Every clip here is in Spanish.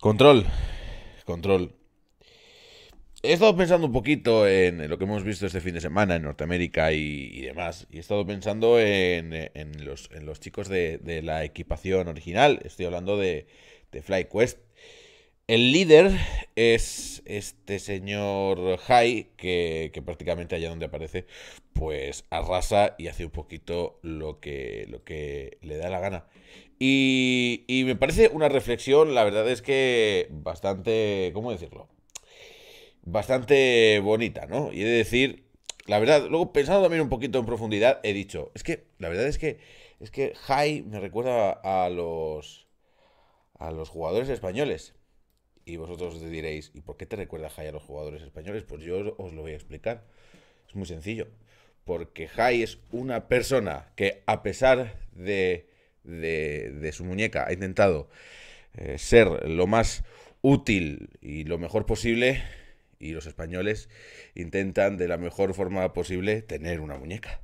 Control. Control. He estado pensando un poquito en lo que hemos visto este fin de semana en Norteamérica y, demás. Y he estado pensando en, los, chicos de, la equipación original. Estoy hablando de, de FlyQuest. El líder es este señor Hai, que, prácticamente allá donde aparece, pues arrasa y hace un poquito lo que, lo que le da la gana. Y, me parece una reflexión, la verdad es que bastante, ¿cómo decirlo? Bastante bonita, ¿no? Y he de decir, la verdad, luego pensando también un poquito en profundidad, he dicho, es que, la verdad es que, es que Hai me recuerda a los, a los jugadores españoles y vosotros diréis, ¿y por qué te recuerda Jai a los jugadores españoles? Pues yo os lo voy a explicar. Es muy sencillo. Porque Jai es una persona que, a pesar de, de, su muñeca, ha intentado eh, ser lo más útil y lo mejor posible. Y los españoles intentan, de la mejor forma posible, tener una muñeca.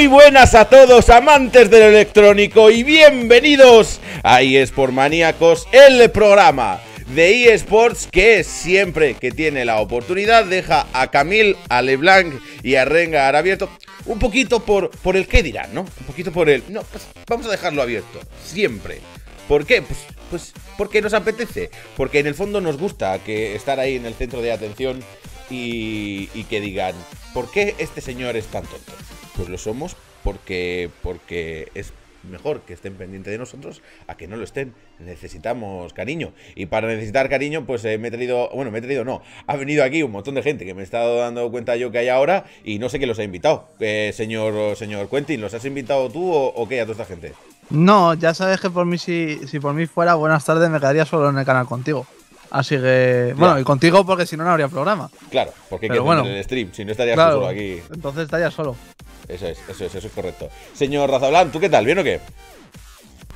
Muy buenas a todos amantes del electrónico y bienvenidos a eSport Maníacos, el programa de eSports que siempre que tiene la oportunidad deja a Camille, a Leblanc y a Rengar abierto. Un poquito por, por el qué dirán, ¿no? Un poquito por el... No, pues vamos a dejarlo abierto, siempre. ¿Por qué? Pues, pues porque nos apetece, porque en el fondo nos gusta que estar ahí en el centro de atención y, y que digan, ¿por qué este señor es tan tonto? pues lo somos porque, porque es mejor que estén pendientes de nosotros a que no lo estén. Necesitamos cariño. Y para necesitar cariño, pues eh, me he traído, bueno, me he traído, no, ha venido aquí un montón de gente que me he estado dando cuenta yo que hay ahora y no sé quién los ha invitado. Eh, señor, señor Quentin, ¿los has invitado tú o, o, qué a toda esta gente? No, ya sabes que por mí, si, si por mí fuera, buenas tardes, me quedaría solo en el canal contigo. Así que, bueno, y contigo porque si no, no habría programa. Claro, porque que bueno, en el stream, si no estarías solo aquí. Entonces estarías solo. Eso es, eso es, eso es correcto. Señor Razablan, ¿tú qué tal? ¿Bien o qué?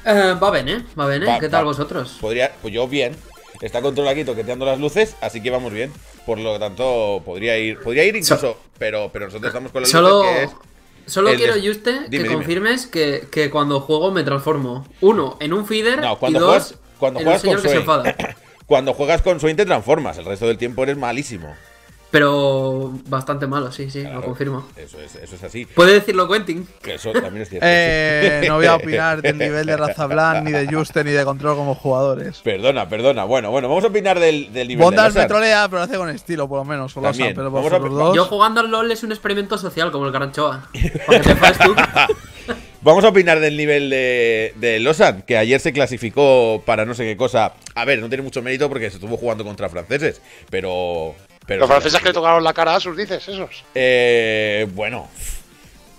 Eh, va bien, ¿eh? Va bien, ¿eh? ¿Qué tal vosotros? Podría, pues yo bien. Está control aquí toqueteando las luces, así que vamos bien. Por lo tanto, podría ir, podría ir incluso, pero, pero nosotros estamos con la solo... que Solo quiero, Juste, que confirmes que, que, cuando juego me transformo. Uno, en un feeder. No, cuando y dos, juegas, cuando señor Cuando juegas con Swain te transformas, el resto del tiempo eres malísimo. Pero bastante malo, sí, sí, lo confirmo. Eso es, eso es así. Puede decirlo Quentin. Que eso también es cierto. eh, no voy a opinar del nivel de Razablan, ni de Juste, ni de control como jugadores. Perdona, perdona. Bueno, bueno, vamos a opinar del, del nivel Bondas de trolea, pero lo hace con estilo, por lo menos. pero Yo jugando al LOL es un experimento social, como el Garanchoa. Porque te tú. Vamos a opinar del nivel de, de Losan, que ayer se clasificó para no sé qué cosa. A ver, no tiene mucho mérito porque se estuvo jugando contra franceses, pero. pero Los franceses que le tocaron la cara a Asus, dices, esos. Eh, bueno.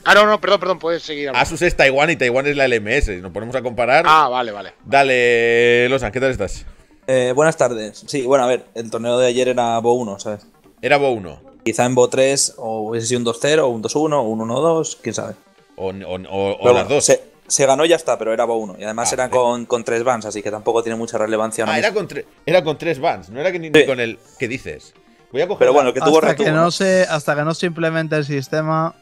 Ah, no, no, perdón, perdón, puedes seguir. Hablando. Asus es Taiwán y Taiwán es la LMS. Nos ponemos a comparar. Ah, vale, vale. Dale, Losan, ¿qué tal estás? Eh, buenas tardes. Sí, bueno, a ver, el torneo de ayer era Bo 1, ¿sabes? Era Bo 1. Quizá en Bo 3 o hubiese sido un 2-0, un 2-1, un 1-2, quién sabe. O, las dos. Se, ganó y ya está, pero era uno. Y además eran ah, era eh. con, con, tres bans, así que tampoco tiene mucha relevancia. Ah, era con, era con tres bans, no era ni, con el que dices. Voy a coger Pero bueno, que tuvo hasta, que no se, hasta que no se implemente el sistema.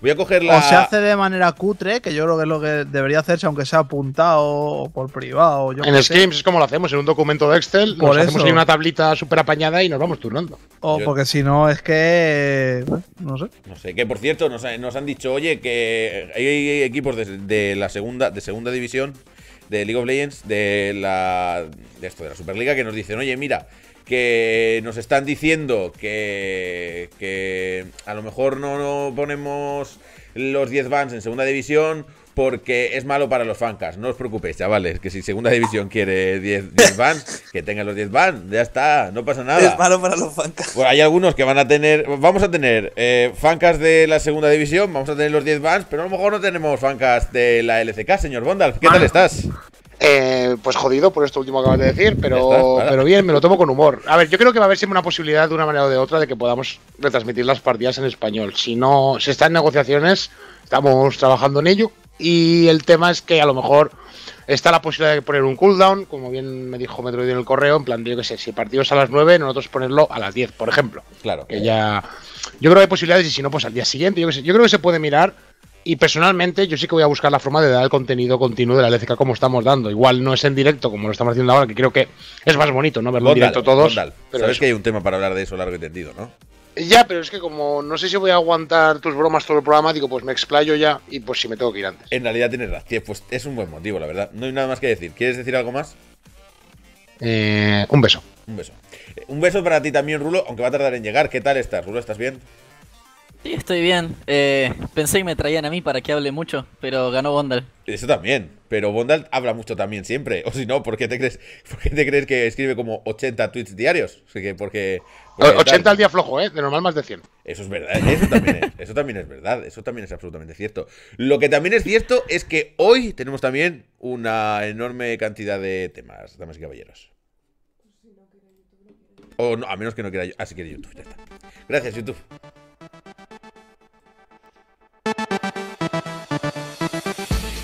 Voy a coger la. O se hace de manera cutre, que yo creo que es lo que debería hacerse, aunque sea apuntado o por privado. en Schemes es como lo hacemos, en un documento de Excel, hacemos una tablita súper apañada y nos vamos turnando. O porque si no, es que. No sé. No sé, que por cierto, nos, han dicho, oye, que hay equipos de, la segunda, de segunda división de League of Legends, de la. de esto, de la Superliga, que nos dicen, oye, mira que nos están diciendo que, que a lo mejor no, ponemos los 10 vans en segunda división porque es malo para los fancas. No os preocupéis, chavales, que si segunda división quiere 10, vans, que tengan los 10 vans, ya está, no pasa nada. Es malo para los fancas. Bueno, hay algunos que van a tener, vamos a tener eh, fancas de la segunda división, vamos a tener los 10 vans, pero a lo mejor no tenemos fancas de la LCK, señor Bondal. ¿Qué tal estás? Eh, pues jodido por esto último que acabas de decir, pero, bien, me lo tomo con humor. A ver, yo creo que va a haber siempre una posibilidad de una manera o de otra de que podamos retransmitir las partidas en español. Si no, se si está en negociaciones, estamos trabajando en ello. Y el tema es que a lo mejor está la posibilidad de poner un cooldown, como bien me dijo Metroid en el correo, en plan, yo qué sé, si partidos a las 9, nosotros ponerlo a las 10, por ejemplo. Claro. Que ya. Yo creo que hay posibilidades y si no, pues al día siguiente, yo Yo creo que se puede mirar y personalmente yo sí que voy a buscar la forma de dar el contenido continuo de la LCK como estamos dando. Igual no es en directo como lo estamos haciendo ahora, que creo que es más bonito, ¿no? Verlo en directo todos. Sabes que hay un tema para hablar de eso largo y tendido, ¿no? Ya, pero es que como no sé si voy a aguantar tus bromas todo el programa, digo, pues me explayo ya y pues si me tengo que ir antes. En realidad tienes razón, pues es un buen motivo, la verdad. No hay nada más que decir. ¿Quieres decir algo más? Eh, un beso. Un beso. Eh, un beso para ti también, Rulo, aunque va a tardar en llegar. ¿Qué tal estás, Rulo? ¿Estás bien? Sí, estoy bien. Eh, pensé que me traían a mí para que hable mucho, pero ganó Bondal. Eso también, pero Bondal habla mucho también siempre. O si no, ¿por qué te crees, por qué que escribe como 80 tweets diarios? que porque, 80 al día flojo, ¿eh? De normal más de 100. Eso es verdad, ¿eh? eso también es, verdad, eso también es absolutamente cierto. Lo que también es cierto es que hoy tenemos también una enorme cantidad de temas, damas y caballeros. O no, a menos que no quiera yo. Así ah, que YouTube, ya está. Gracias, YouTube.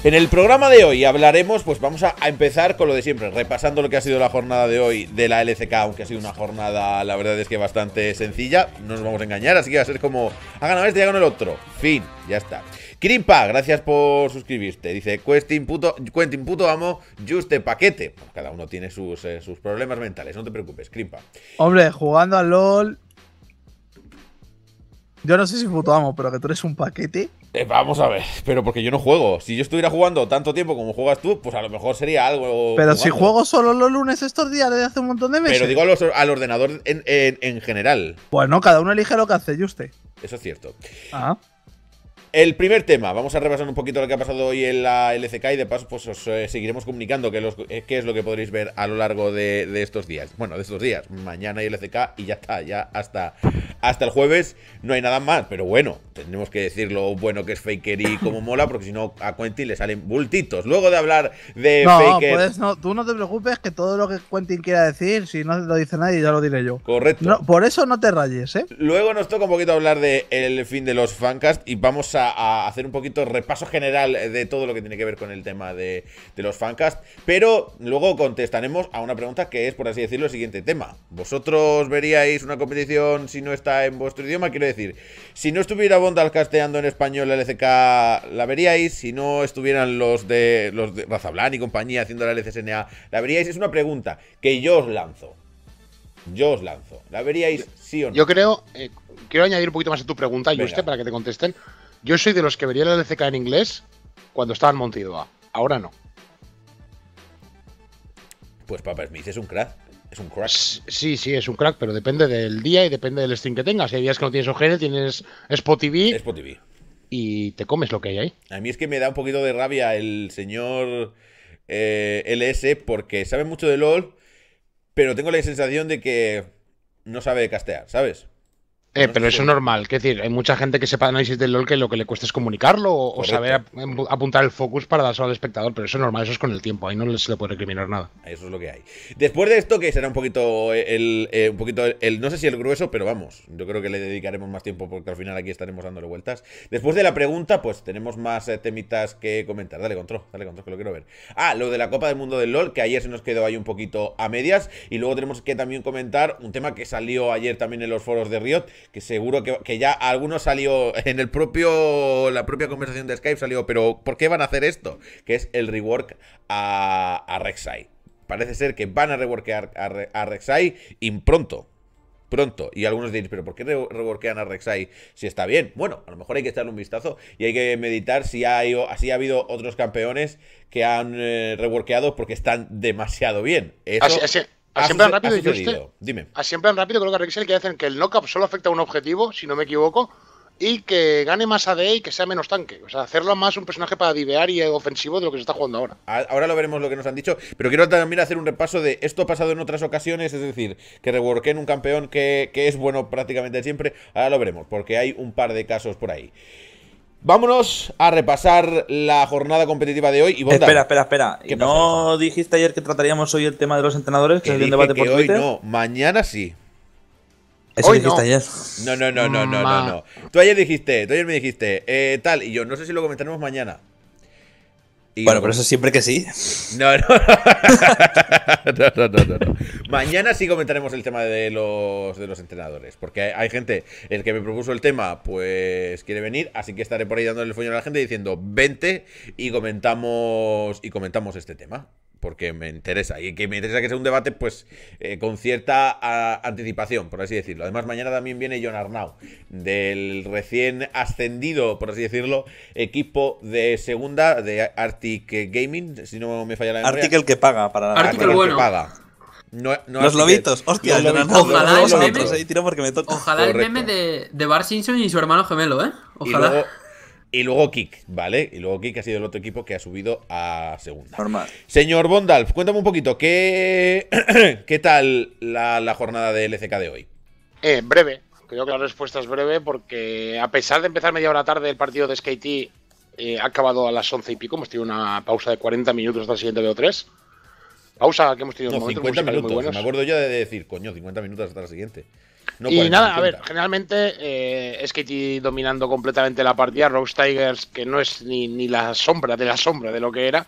En el programa de hoy hablaremos, pues vamos a, empezar con lo de siempre, repasando lo que ha sido la jornada de hoy de la LCK, aunque ha sido una jornada, la verdad es que bastante sencilla, no nos vamos a engañar, así que va a ser como, hagan una este, ha hagan el otro, fin, ya está. Crimpa, gracias por suscribirte, dice Quentin puto, Quentin puto amo, juste paquete. Pues cada uno tiene eh, sus, problemas mentales, no te preocupes, Crimpa Hombre, jugando al LOL yo no sé si amo, pero que tú eres un paquete. Eh, vamos a ver, pero porque yo no juego. Si yo estuviera jugando tanto tiempo como juegas tú, pues a lo mejor sería algo. Pero si juego solo los lunes estos días desde hace un montón de meses. Pero digo al ordenador en, general. Pues general. Bueno, cada uno elige lo que hace, y usted. Eso es cierto. Ah… El primer tema, vamos a repasar un poquito lo que ha pasado hoy en la LCK y de paso pues os eh, seguiremos comunicando eh, qué, es lo que podréis ver a lo largo de, estos días. Bueno, de estos días, mañana hay LCK y ya está, ya hasta, hasta el jueves no hay nada más, pero bueno, tenemos que decir lo bueno que es Faker y cómo mola, porque si no a Quentin le salen bultitos. Luego de hablar de no, Faker... Pues, no, tú no te preocupes que todo lo que Quentin quiera decir, si no lo dice nadie, ya lo diré yo. Correcto. por eso no te rayes, ¿eh? Luego nos toca un poquito hablar de El fin de los fancast y vamos a hacer un poquito repaso general eh, de todo lo que tiene que ver con el tema de, los fancast. Pero luego contestaremos a una pregunta que es, por así decirlo, el siguiente tema. ¿Vosotros veríais una competición si no está en vuestro idioma? Quiero decir, si no estuviera Bondal casteando en español la LCK, ¿la veríais? Si no estuvieran los de, los de y compañía haciendo la LCSNA, ¿la veríais? Es una pregunta que yo os lanzo. Yo os lanzo. ¿La veríais sí o no? Yo creo, eh, quiero añadir un poquito más a tu pregunta, Juste, para que te contesten. Yo soy de los que vería la LCK en inglés cuando estaba en A. Ahora no. Pues Papa Smith es un crack. Es un crack. Sí, sí, es un crack, pero depende del día y depende del stream que tengas. Si hay días que no tienes OGN, tienes Spot TV. Y te comes lo que hay ahí. A mí es que me da un poquito de rabia el señor eh, LS porque sabe mucho de LOL, pero tengo la sensación de que no sabe castear, ¿sabes? Eh, pero eso es normal, que decir, hay mucha gente que sepa análisis del LOL que lo que le cuesta es comunicarlo o, saber em, apuntar el focus para dárselo al espectador, pero eso es normal, eso es con el tiempo, ahí no se le puede recriminar nada. Eso es lo que hay. Después de esto, que será un poquito eh, el, eh, un poquito el, no sé si el grueso, pero vamos, yo creo que le dedicaremos más tiempo porque al final aquí estaremos dándole vueltas. Después de la pregunta, pues tenemos más temitas que comentar. Dale control, dale control, que lo quiero ver. Ah, lo de la Copa del Mundo del LOL, que ayer se nos quedó ahí un poquito a medias, y luego tenemos que también comentar un tema que salió ayer también en los foros de Riot que seguro que, que ya algunos salió en el propio, la propia conversación de Skype salió, pero ¿por qué van a hacer esto? Que es el rework a, a Rek'Sai. Parece ser que van a reworkear a, Rek'Sai y pronto, pronto. Y algunos diréis, pero ¿por qué reworkean a Rek'Sai si está bien? Bueno, a lo mejor hay que echarle un vistazo y hay que meditar si, hay, ha habido otros campeones que han eh, porque están demasiado bien. A siempre han rápido, yo Dime. rápido, creo que a Rexel que hacen que el knockup solo afecta a un objetivo, si no me equivoco, y que gane más AD y que sea menos tanque. O sea, hacerlo más un personaje para divear y ofensivo de lo que se está jugando ahora. Ahora lo veremos lo que nos han dicho, pero quiero también hacer un repaso de esto ha pasado en otras ocasiones, es decir, que reworken un campeón que, que es bueno prácticamente siempre. Ahora lo veremos, porque hay un par de casos por ahí. Vámonos a repasar la jornada competitiva de hoy. espera, espera, espera. ¿No dijiste ayer que trataríamos hoy el tema de los entrenadores? Que, que, un debate hoy no, mañana sí. Eso hoy dijiste no. ayer. No, no, no, no, no, no, Tú ayer dijiste, tú ayer me dijiste, eh, tal, y yo no sé si lo comentaremos mañana bueno, pero eso siempre que sí. No no. Mañana sí comentaremos el tema de los, entrenadores. Porque hay, gente, el que me propuso el tema, pues quiere venir. Así que estaré por ahí dándole el foño a la gente diciendo, vente y comentamos, y comentamos este tema porque me interesa. Y que me interesa que sea un debate, pues, eh, con cierta anticipación, por así decirlo. Además, mañana también viene John Arnau, del recién ascendido, por así decirlo, equipo de segunda de Arctic Gaming, si no me falla la memoria. Arctic el que paga para Arctic el Que paga. los lobitos, hostia, ojalá, el meme, el meme de, Bar Simpson y su hermano gemelo, ¿eh? Ojalá. Y luego Kik, ¿vale? Y luego Kik ha sido el otro equipo que ha subido a segunda. Normal. Señor Bondalf, cuéntame un poquito, ¿qué, ¿qué tal la, jornada del LCK de hoy? en eh, breve, creo que la respuesta es breve porque a pesar de empezar media hora tarde el partido de SKT eh, ha acabado a las once y pico, hemos tenido una pausa de 40 minutos hasta la siguiente o tres Pausa que hemos tenido no, 50 minutos, me acuerdo ya de decir, coño, 50 minutos hasta la siguiente y nada, a ver, generalmente eh, dominando completamente la partida, Rose Tigers, que no es ni, la sombra de la sombra de lo que era.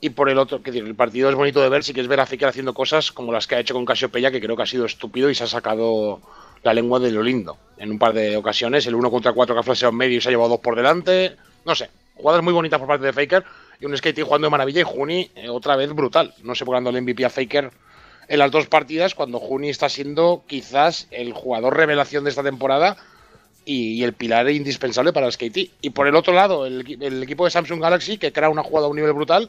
Y por el otro, que el partido es bonito de ver, sí que es ver a Faker haciendo cosas como las que ha hecho con Casiopeya, que creo que ha sido estúpido y se ha sacado la lengua de lo lindo en un par de ocasiones. El 1 contra 4 que ha flasheado en medio y se ha llevado dos por delante. No sé, jugadas muy bonitas por parte de Faker y un Skitty jugando de maravilla y Juni eh, otra vez brutal. No sé por qué el MVP a Faker en las dos partidas cuando Juni está siendo quizás el jugador revelación de esta temporada y, el pilar indispensable para el Skate. Y por el otro lado, el, equipo de Samsung Galaxy que crea una jugada a un nivel brutal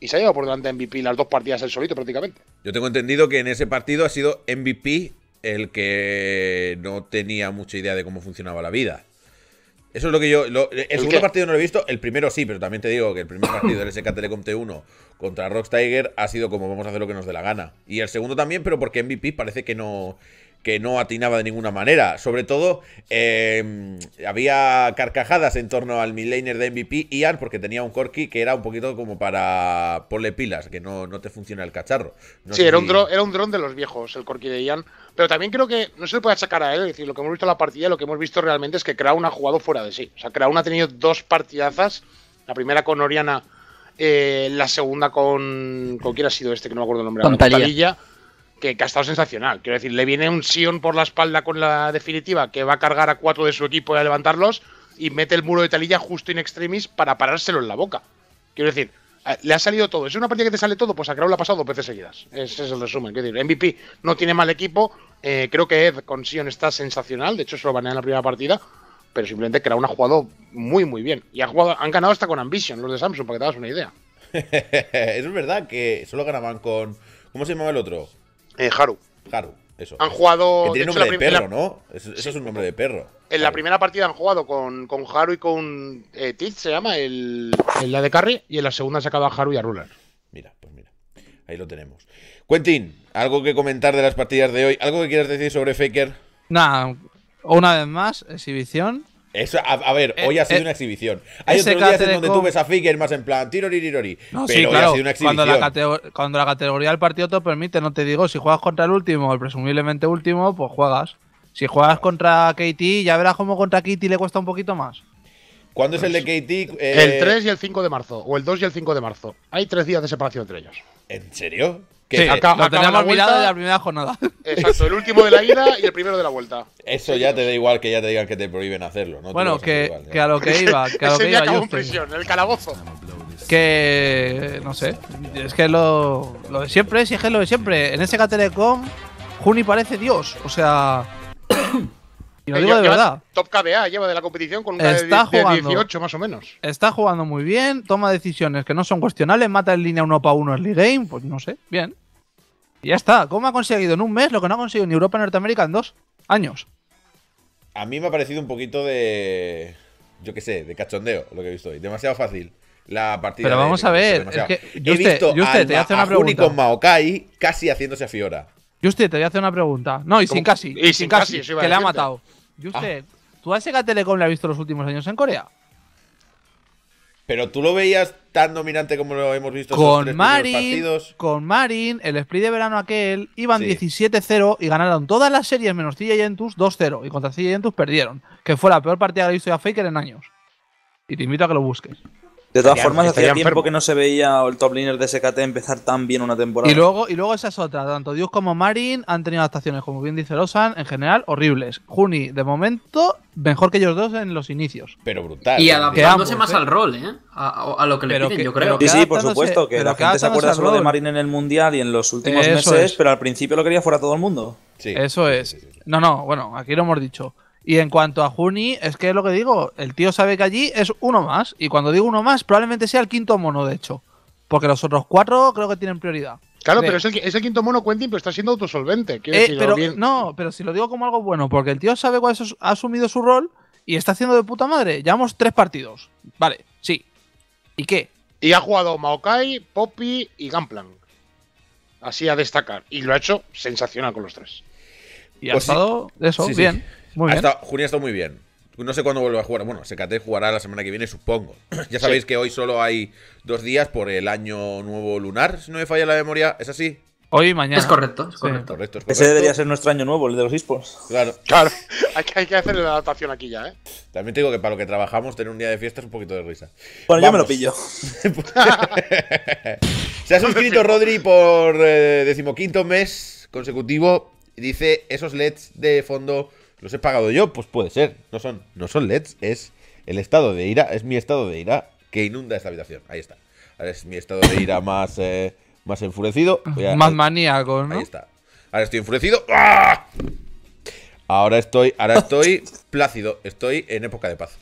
y se ha llevado por delante MVP las dos partidas el solito prácticamente. Yo tengo entendido que en ese partido ha sido MVP el que no tenía mucha idea de cómo funcionaba la vida. Eso es lo que yo. el, segundo partido no lo he visto, el primero sí, pero también te digo que el primer partido del SK Telecom T1 contra Rock Tiger ha sido como vamos a hacer lo que nos dé la gana. Y el segundo también, pero porque MVP parece que no que no atinaba de ninguna manera. Sobre todo, em, había carcajadas en torno al midlaner de MVP, Ian, porque tenía un Corki que era un poquito como para ponerle pilas, que no, no te funciona el cacharro. sí, era, un era un dron de los viejos, el Corki de Ian. Pero también creo que no se le puede achacar a él, es decir, lo que hemos visto en la partida, lo que hemos visto realmente es que Crown ha jugado fuera de sí. O sea, Crown ha tenido dos partidazas, la primera con Oriana, eh, la segunda con... ¿Con quién ha sido este? Que no me acuerdo el nombre. Con Talilla. Que, ha estado sensacional. Quiero decir, le viene un Sion por la espalda con la definitiva, que va a cargar a cuatro de su equipo y a levantarlos, y mete el muro de Talilla justo in extremis para parárselo en la boca. Quiero decir, Ah, le ha salido todo. Es una partida que te sale todo, pues a Kraun le ha pasado dos veces seguidas. Ese es el resumen. que decir, MVP no tiene mal equipo. Eh, creo que Ed con Sion está sensacional. De hecho, se lo gané en la primera partida. Pero simplemente Kraun ha jugado muy, muy bien. Y han ganado hasta con Ambition, los de Samsung, para que te das una idea. es verdad que solo ganaban con. ¿Cómo se llamaba el otro? Eh, Haru. Haru, eso. Han jugado. Que tiene nombre de, perro, ¿no? eso es un nombre de perro. En la primera partida han jugado con, con Haru y con eh, se llama, el, la de Carry, y en la segunda se acaba Haru y a Ruler. Mira, pues mira, ahí lo tenemos. Quentin, ¿algo que comentar de las partidas de hoy? ¿Algo que quieras decir sobre Faker? Nada, una vez más, exhibición. a, ver, hoy eh, ha sido eh, una exhibición. Hay otros días en donde tú ves a Faker más en plan tirorirori. No, pero hoy ha sido una exhibición. Cuando la, cuando la, categoría del partido te permite, no te digo, si juegas contra el último, el presumiblemente último, pues juegas. Si juegas contra KT, ya verás cómo contra KT le cuesta un poquito más. ¿Cuándo es el de pues, KT? Eh, el 3 y el 5 de marzo, o el 2 y el 5 de marzo. Hay tres días de separación entre ellos. ¿En serio? Que sí, acá, lo teníamos mirado de la primera jornada. Exacto, el último de la ida y el primero de la vuelta. Eso ya te da igual que ya te digan que te prohíben hacerlo, Bueno, que, a, lo que iba, que a lo que iba. en prisión, el calabozo. Que no sé, es que lo, lo de siempre, es es lo de siempre. En ese Telecom, Juni parece Dios, o sea y lo eh, digo de verdad. Top KBA lleva de la competición con un de, 18 más o menos. Está jugando muy bien, toma decisiones que no son cuestionables, mata en línea uno para uno early game, pues no sé, bien. Y ya está. ¿Cómo ha conseguido en un mes lo que no ha conseguido en Europa ni Norteamérica en dos años? A mí me ha parecido un poquito de. Yo qué sé, de cachondeo lo que he visto hoy. Demasiado fácil la partida. Pero vamos a ver. yo he visto a pregunta. con Maokai casi haciéndose a Fiora usted te voy a hacer una pregunta. No, y sin casi. sin, casi, que le ha matado. Ah. Juste, usted, ¿tú a Sega Telecom le has visto los últimos años en Corea? Pero tú lo veías tan dominante como lo hemos visto con esos tres partidos. Con Marin, el split de verano aquel, iban 17-0 y ganaron todas las series menos Cilla Entus 2-0. Y contra Cilla y Entus perdieron, que fue la peor partida que he visto ya Faker en años. Y te invito a que lo busques. De todas formas, hacía tiempo que no se veía el top liner de SKT empezar tan bien una temporada. Y luego, y luego esa es otra. Tanto Dios como Marin han tenido adaptaciones, como bien dice Losan, en general horribles. Juni, de momento, mejor que ellos dos en los inicios. Pero brutal. Y adaptándose ¿eh? más al rol, ¿eh? A, lo que le piden, yo creo. Sí, sí, por supuesto, que la gente se acuerda solo de Marin en el Mundial y en los últimos meses, pero al principio lo quería fuera todo el mundo. Sí. Eso es. No, no, bueno, aquí lo hemos dicho. Y en cuanto a Juni, es que es lo que digo, el tío sabe que allí es uno más. Y cuando digo uno más, probablemente sea el quinto mono, de hecho. Porque los otros cuatro creo que tienen prioridad. Claro, pero es el, quinto mono Quentin, pero está siendo autosolvente. Eh, pero, No, pero si lo digo como algo bueno, porque el tío sabe cuál ha asumido su rol y está haciendo de puta madre. Llevamos tres partidos. Vale, sí. ¿Y qué? Y ha jugado Maokai, Poppy y Gamplan. Así a destacar. Y lo ha hecho sensacional con los tres. Y ha pues estado eso, bien. Muy bien. Estado, ha muy bien. No sé cuándo vuelve a jugar. Bueno, Secate jugará la semana que viene, supongo. ya sabéis que hoy solo hay dos días por el año nuevo lunar, si no me falla la memoria. ¿Es así? Hoy y mañana. Es correcto, Ese debería ser nuestro año nuevo, el de los esports. Claro. Claro. hay, que, hay hacerle la adaptación aquí ya, ¿eh? También te digo que para lo que trabajamos, tener un día de fiesta es un poquito de risa. Bueno, yo me lo pillo. Se ha suscrito Rodri por eh, decimoquinto mes consecutivo. Dice esos LEDs de fondo los he pagado yo, pues puede ser. No son, no son LEDs, es el estado de ira, es mi estado de ira que inunda esta habitación. Ahí está. Ahora es mi estado de ira más, eh, más enfurecido. más maníaco, ¿no? Ahí está. Ahora estoy enfurecido. ¡Ah! Ahora estoy, ahora estoy plácido. Estoy en época de paz.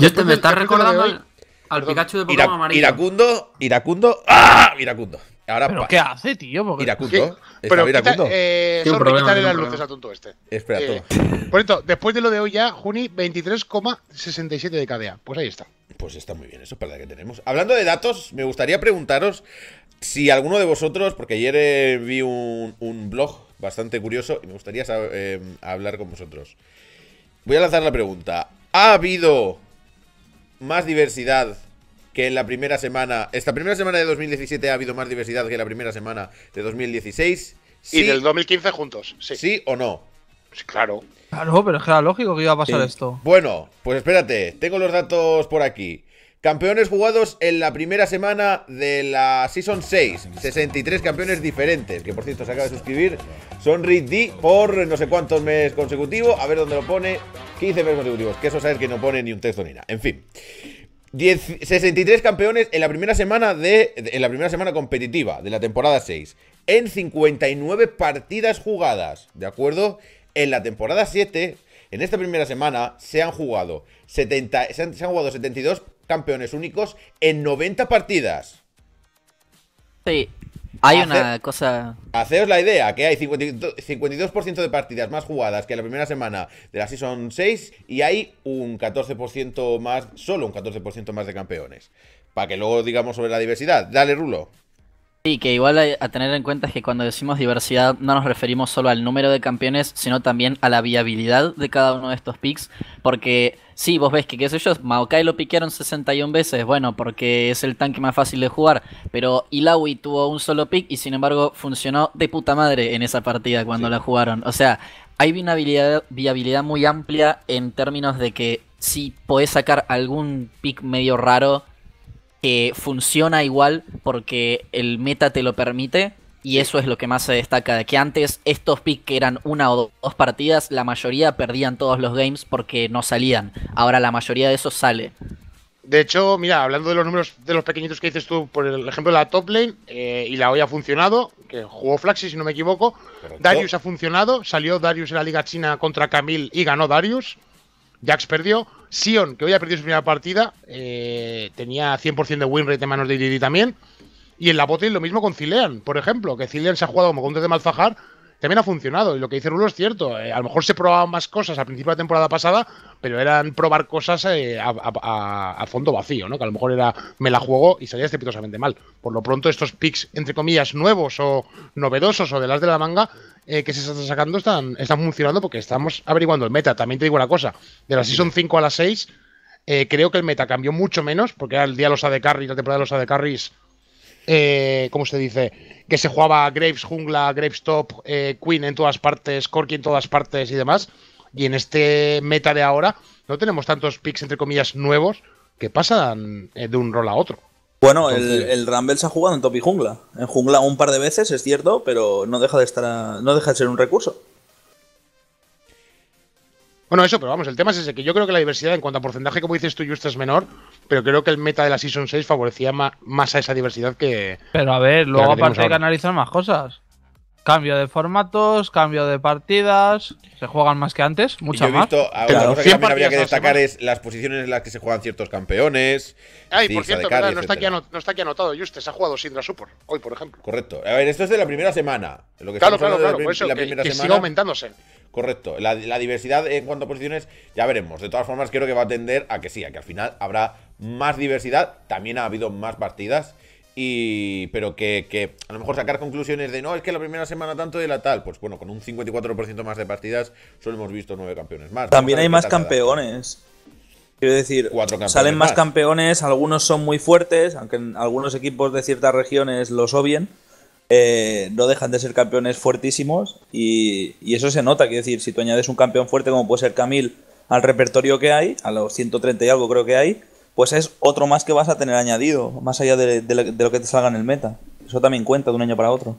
yo te me estás recordando al, Pikachu de Pokémon Ira, Iracundo, iracundo, ¡ah! Iracundo. ¿Pero qué hace, tío? Porque... Iracundo. Pero iracundo. Eh, las luces a tonto este. Espera, eh, todo. Por esto, después de lo de hoy ya, Juni, 23,67 de KDA. Pues ahí está. Pues está muy bien, eso para la que tenemos. Hablando de datos, me gustaría preguntaros si alguno de vosotros, porque ayer eh, vi un, blog bastante curioso y me gustaría hablar con vosotros. Voy a lanzar la pregunta. ¿Ha habido más diversidad que en la primera semana, esta primera semana de 2017 ha habido más diversidad que la primera semana de 2016. y del 2015 juntos, sí. o no? claro. Claro, pero es que era lógico que iba a pasar esto. Bueno, pues espérate, tengo los datos por aquí. Campeones jugados en la primera semana de la Season 6. 63 campeones diferentes. Que por cierto se acaba de suscribir. son D por no sé cuántos meses consecutivos. A ver dónde lo pone. 15 meses consecutivos. Que eso sabes que no pone ni un texto ni nada. En fin. 63 campeones en la primera semana de, en la primera semana competitiva de la temporada 6 en 59 partidas jugadas, ¿de acuerdo? En la temporada 7, en esta primera semana se han jugado 70, se han jugado 72 campeones únicos en 90 partidas. Sí. Hay una cosa. Haceos la idea que hay 52%, de partidas más jugadas que la primera semana de la Season 6 y hay un 14% más, solo un 14% más de campeones. Para que luego digamos sobre la diversidad. Dale, Rulo. Sí, que igual a tener en cuenta es que cuando decimos diversidad no nos referimos solo al número de campeones, sino también a la viabilidad de cada uno de estos picks, porque Sí, vos ves que, qué sé yo, Maokai lo piquearon 61 veces, bueno, porque es el tanque más fácil de jugar, pero Ilawi tuvo un solo pick y sin embargo funcionó de puta madre en esa partida cuando la jugaron. O sea, hay una viabilidad muy amplia en términos de que si podés sacar algún pick medio raro que funciona igual porque el meta te lo permite, y eso es lo que más se destaca, de que antes estos picks que eran una o dos partidas, la mayoría perdían todos los games porque no salían. Ahora la mayoría de esos sale. De hecho, mira, hablando de los números de los pequeñitos que dices tú, por el ejemplo la top lane, eh, y la hoy ha funcionado, que jugó Flaxi si no me equivoco, Darius ha funcionado, salió Darius en la liga china contra Camille y ganó Darius, Jax perdió, Sion, que hoy ha perdido su primera partida, eh, tenía 100% de win rate en manos de Didi también, y en la botín lo mismo con Cilean por ejemplo, que Cilean se ha jugado como contra de Malfajar, también ha funcionado. Y lo que dice Rulo es cierto. Eh, a lo mejor se probaban más cosas al principio de la temporada pasada, pero eran probar cosas eh, a, fondo vacío, ¿no? Que a lo mejor era me la juego y salía estrepitosamente mal. Por lo pronto, estos picks, entre comillas, nuevos o novedosos o de las de la manga, eh, que se están sacando están, están funcionando porque estamos averiguando el meta. También te digo una cosa: de la Season 5 a la 6. creo que el meta cambió mucho menos, porque era el día de los AD Carries, la temporada de los AD Carries eh, ¿cómo se dice? Que se jugaba Graves Jungla, Graves Top, eh, Queen en todas partes, Corky en todas partes y demás. Y en este meta de ahora no tenemos tantos picks, entre comillas, nuevos que pasan eh, de un rol a otro. Bueno, el, el Rumble se ha jugado en top y jungla. En jungla un par de veces, es cierto, pero no deja de, estar no deja de ser un recurso. Bueno, eso, pero vamos, el tema es ese, que yo creo que la diversidad en cuanto a porcentaje, como dices tú, Justo es menor, pero creo que el meta de la Season 6 favorecía más, a esa diversidad que... Pero a ver, luego aparte hay que analizar más cosas. Cambio de formatos, cambio de partidas, se juegan más que antes, muchas más. Lo que también habría que destacar es las posiciones en las que se juegan ciertos campeones. Ay, por cierto, no, está aquí anotado, y usted ha jugado Sindra Super hoy por ejemplo. Correcto. A ver, esto es de la primera semana. Lo que claro, claro, que, aumentándose. Correcto. La, la, diversidad en cuanto a posiciones, ya veremos. De todas formas, creo que va a tender a que sí, a que al final habrá más diversidad. También ha habido más partidas pero que, a lo mejor sacar conclusiones de no, es que la primera semana tanto de la tal, pues bueno, con un 54% más de partidas solo hemos visto nueve campeones más. También hay más campeones. Quiero decir, salen más, campeones, algunos son muy fuertes, aunque algunos equipos de ciertas regiones los obvien, eh, no dejan de ser campeones fuertísimos y, y, eso se nota. Quiero decir, si tú añades un campeón fuerte como puede ser Camil al repertorio que hay, a los 130 y algo creo que hay, pues es otro más que vas a tener añadido, más allá de, lo que te salga en el meta. Eso también cuenta de un año para otro.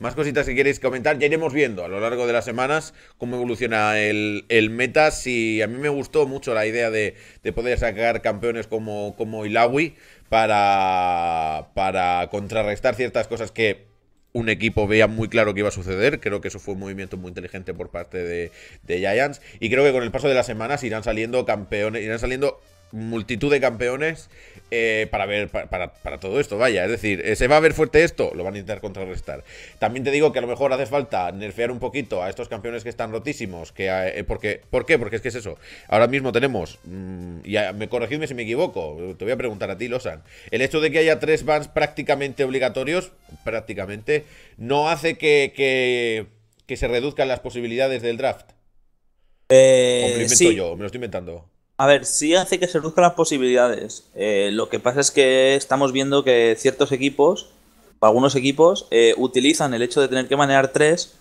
Más cositas que queréis comentar, ya iremos viendo a lo largo de las semanas cómo evoluciona el, meta. Si a mí me gustó mucho la idea de, poder sacar campeones como, como Ilawi para, para contrarrestar ciertas cosas que un equipo veía muy claro que iba a suceder. Creo que eso fue un movimiento muy inteligente por parte de Giants. Y creo que con el paso de las semanas irán saliendo campeones, irán saliendo multitud de campeones eh, para ver para, todo esto, vaya. Es decir, eh, ¿se va a ver fuerte esto? Lo van a intentar contrarrestar. También te digo que a lo mejor hace falta nerfear un poquito a estos campeones que están rotísimos. Que, eh, porque, ¿Por qué? Porque es que es eso. Ahora mismo tenemos, mm, y me corregidme si me equivoco, te voy a preguntar a ti, Losan. El hecho de que haya tres bans prácticamente obligatorios, prácticamente, no hace que, que, se reduzcan las posibilidades del draft. Eh, yo, me lo estoy inventando. A ver, sí hace que se reduzcan las posibilidades. Eh, lo que pasa es que estamos viendo que ciertos equipos, algunos equipos, eh, utilizan el hecho de tener que manejar tres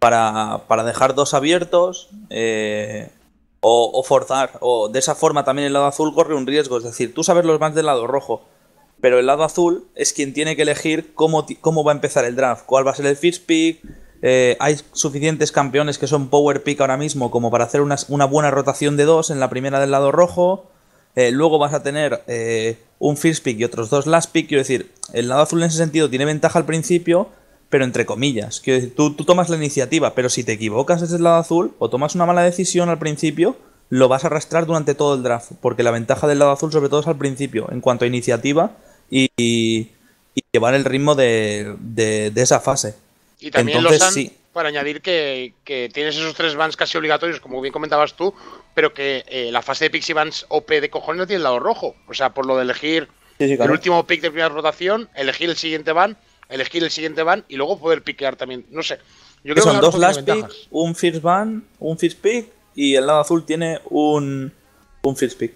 para, para dejar dos abiertos eh, o, forzar. O de esa forma también el lado azul corre un riesgo. Es decir, tú sabes los más del lado rojo, pero el lado azul es quien tiene que elegir cómo, cómo va a empezar el draft, cuál va a ser el first pick eh, hay suficientes campeones que son power pick ahora mismo como para hacer una, buena rotación de dos en la primera del lado rojo. Eh, luego vas a tener eh, un first pick y otros dos last pick. Quiero decir, el lado azul en ese sentido tiene ventaja al principio, pero entre comillas. tú, tomas la iniciativa, pero si te equivocas ese el lado azul o tomas una mala decisión al principio, lo vas a arrastrar durante todo el draft. Porque la ventaja del lado azul, sobre todo, es al principio, en cuanto a iniciativa y, llevar el ritmo de esa fase. Y también los han, para añadir que, tienes esos tres bans casi obligatorios, como bien comentabas tú, pero que eh, la fase de Pixie Bands OP de cojones no tiene el lado rojo. O sea, por lo de elegir el último pick de primera rotación, elegir el siguiente ban, elegir el siguiente ban y luego poder piquear también. No sé. Yo son dos last picks, un first ban, un first pick y el lado azul tiene un, un first pick.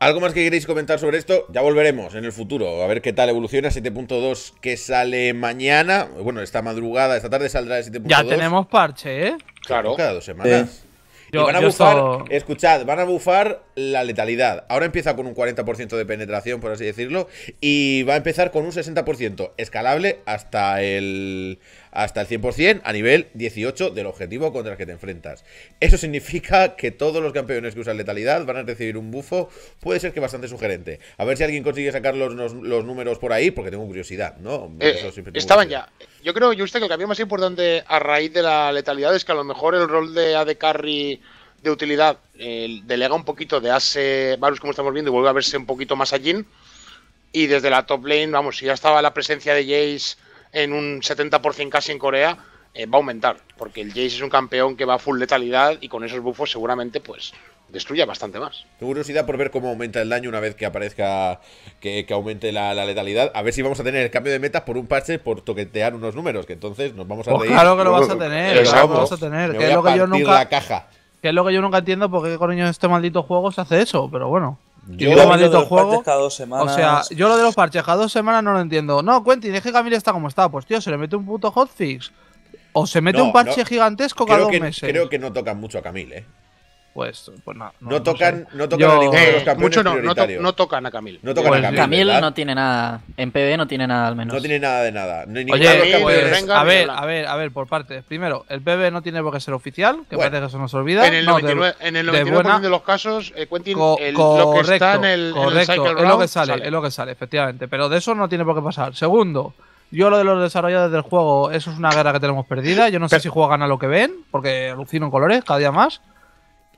¿Algo más que queréis comentar sobre esto? Ya volveremos en el futuro, a ver qué tal evoluciona. 7.2 que sale mañana. Bueno, esta madrugada, esta tarde saldrá el 7.2. Ya tenemos parche, ¿eh? Claro. Cada dos semanas. y van a bufar, escuchad, van a bufar la letalidad. Ahora empieza con un 40% de penetración, por así decirlo, y va a empezar con un 60% escalable hasta el hasta el 100% a nivel 18 del objetivo contra el que te enfrentas. Eso significa que todos los campeones que usan letalidad van a recibir un bufo, puede ser que bastante sugerente. A ver si alguien consigue sacar los, números por ahí, porque tengo curiosidad, ¿no? Eh, estaban ya. Yo creo, que el cambio más importante a raíz de la letalidad es que a lo mejor el rol de AD Carry de utilidad delega un poquito de Ase Varus, como estamos viendo, y vuelve a verse un poquito más allí. Y desde la top lane, vamos, si ya estaba la presencia de Jace en un 70% casi en Corea, eh, va a aumentar, porque el Jace es un campeón que va a full letalidad y con esos buffos seguramente pues destruya bastante más. Curiosidad por ver cómo aumenta el daño una vez que aparezca, que, aumente la, letalidad. A ver si vamos a tener el cambio de metas por un parche, por toquetear unos números, que entonces nos vamos a pues reír. claro que lo vas a tener, claro que lo vas a tener. es lo que yo nunca... La Que es lo que yo nunca entiendo, porque qué de este maldito juego se hace eso, pero bueno. Yo lo de los parches cada dos semanas. O sea, yo lo de los parches cada dos semanas no lo entiendo. No, y deje que Camille está como está. Pues tío, se le mete un puto hotfix. O se mete un parche gigantesco cada dos que, meses. Creo que no tocan mucho a Camille, ¿eh? pues, No, no, tocan, a ninguno de los campeones mucho no, no, tocan a Camil. No tocan a pues Camil. no tiene nada. En PB no tiene nada al menos. No tiene nada de nada. Oye, pues, a ver, a ver, a ver, por partes. Primero, el PB no tiene por qué ser oficial, que parece que se nos olvida. En el 99%, de, los casos, eh, el, correcto, lo que está en el, es lo que sale, es lo que sale, efectivamente. Pero de eso no tiene por qué pasar. Segundo, yo lo de los desarrolladores del juego, eso es una guerra que tenemos perdida. Yo no sé si juegan a lo que ven, porque alucinan en colores cada día más.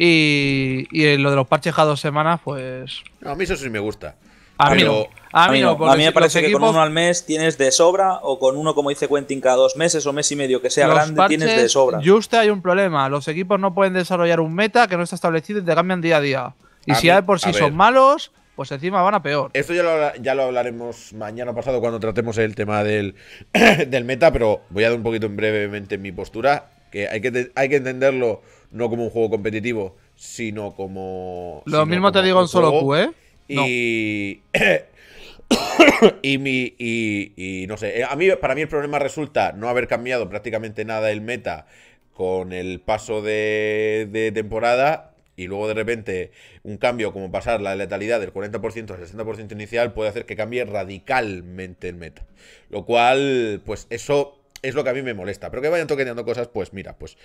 Y, lo de los parches cada dos semanas, pues. a mí eso sí me gusta. A mí no. A mí, me parece que con uno al mes tienes de sobra, o con uno, como dice Quentin, cada dos meses o mes y medio que sea grande, tienes de sobra. y usted hay un problema: los equipos no pueden desarrollar un meta que no está establecido y te cambian día a día. Y si por sí son malos, pues encima van a peor. Esto ya lo, ya lo hablaremos mañana pasado cuando tratemos el tema del, del meta, pero voy a dar un poquito brevemente mi postura, que hay que, hay que entenderlo no como un juego competitivo, sino como. Lo mismo te digo en solo Q, ¿eh? Y. y mi y, no sé eh, a mí para mí el problema resulta no haber cambiado prácticamente nada el meta con el paso de, de temporada y luego de repente un cambio como pasar la letalidad del 40% al 60% inicial puede hacer que cambie radicalmente el meta lo cual pues eso es lo que a mí me molesta pero que vayan toqueteando cosas pues mira pues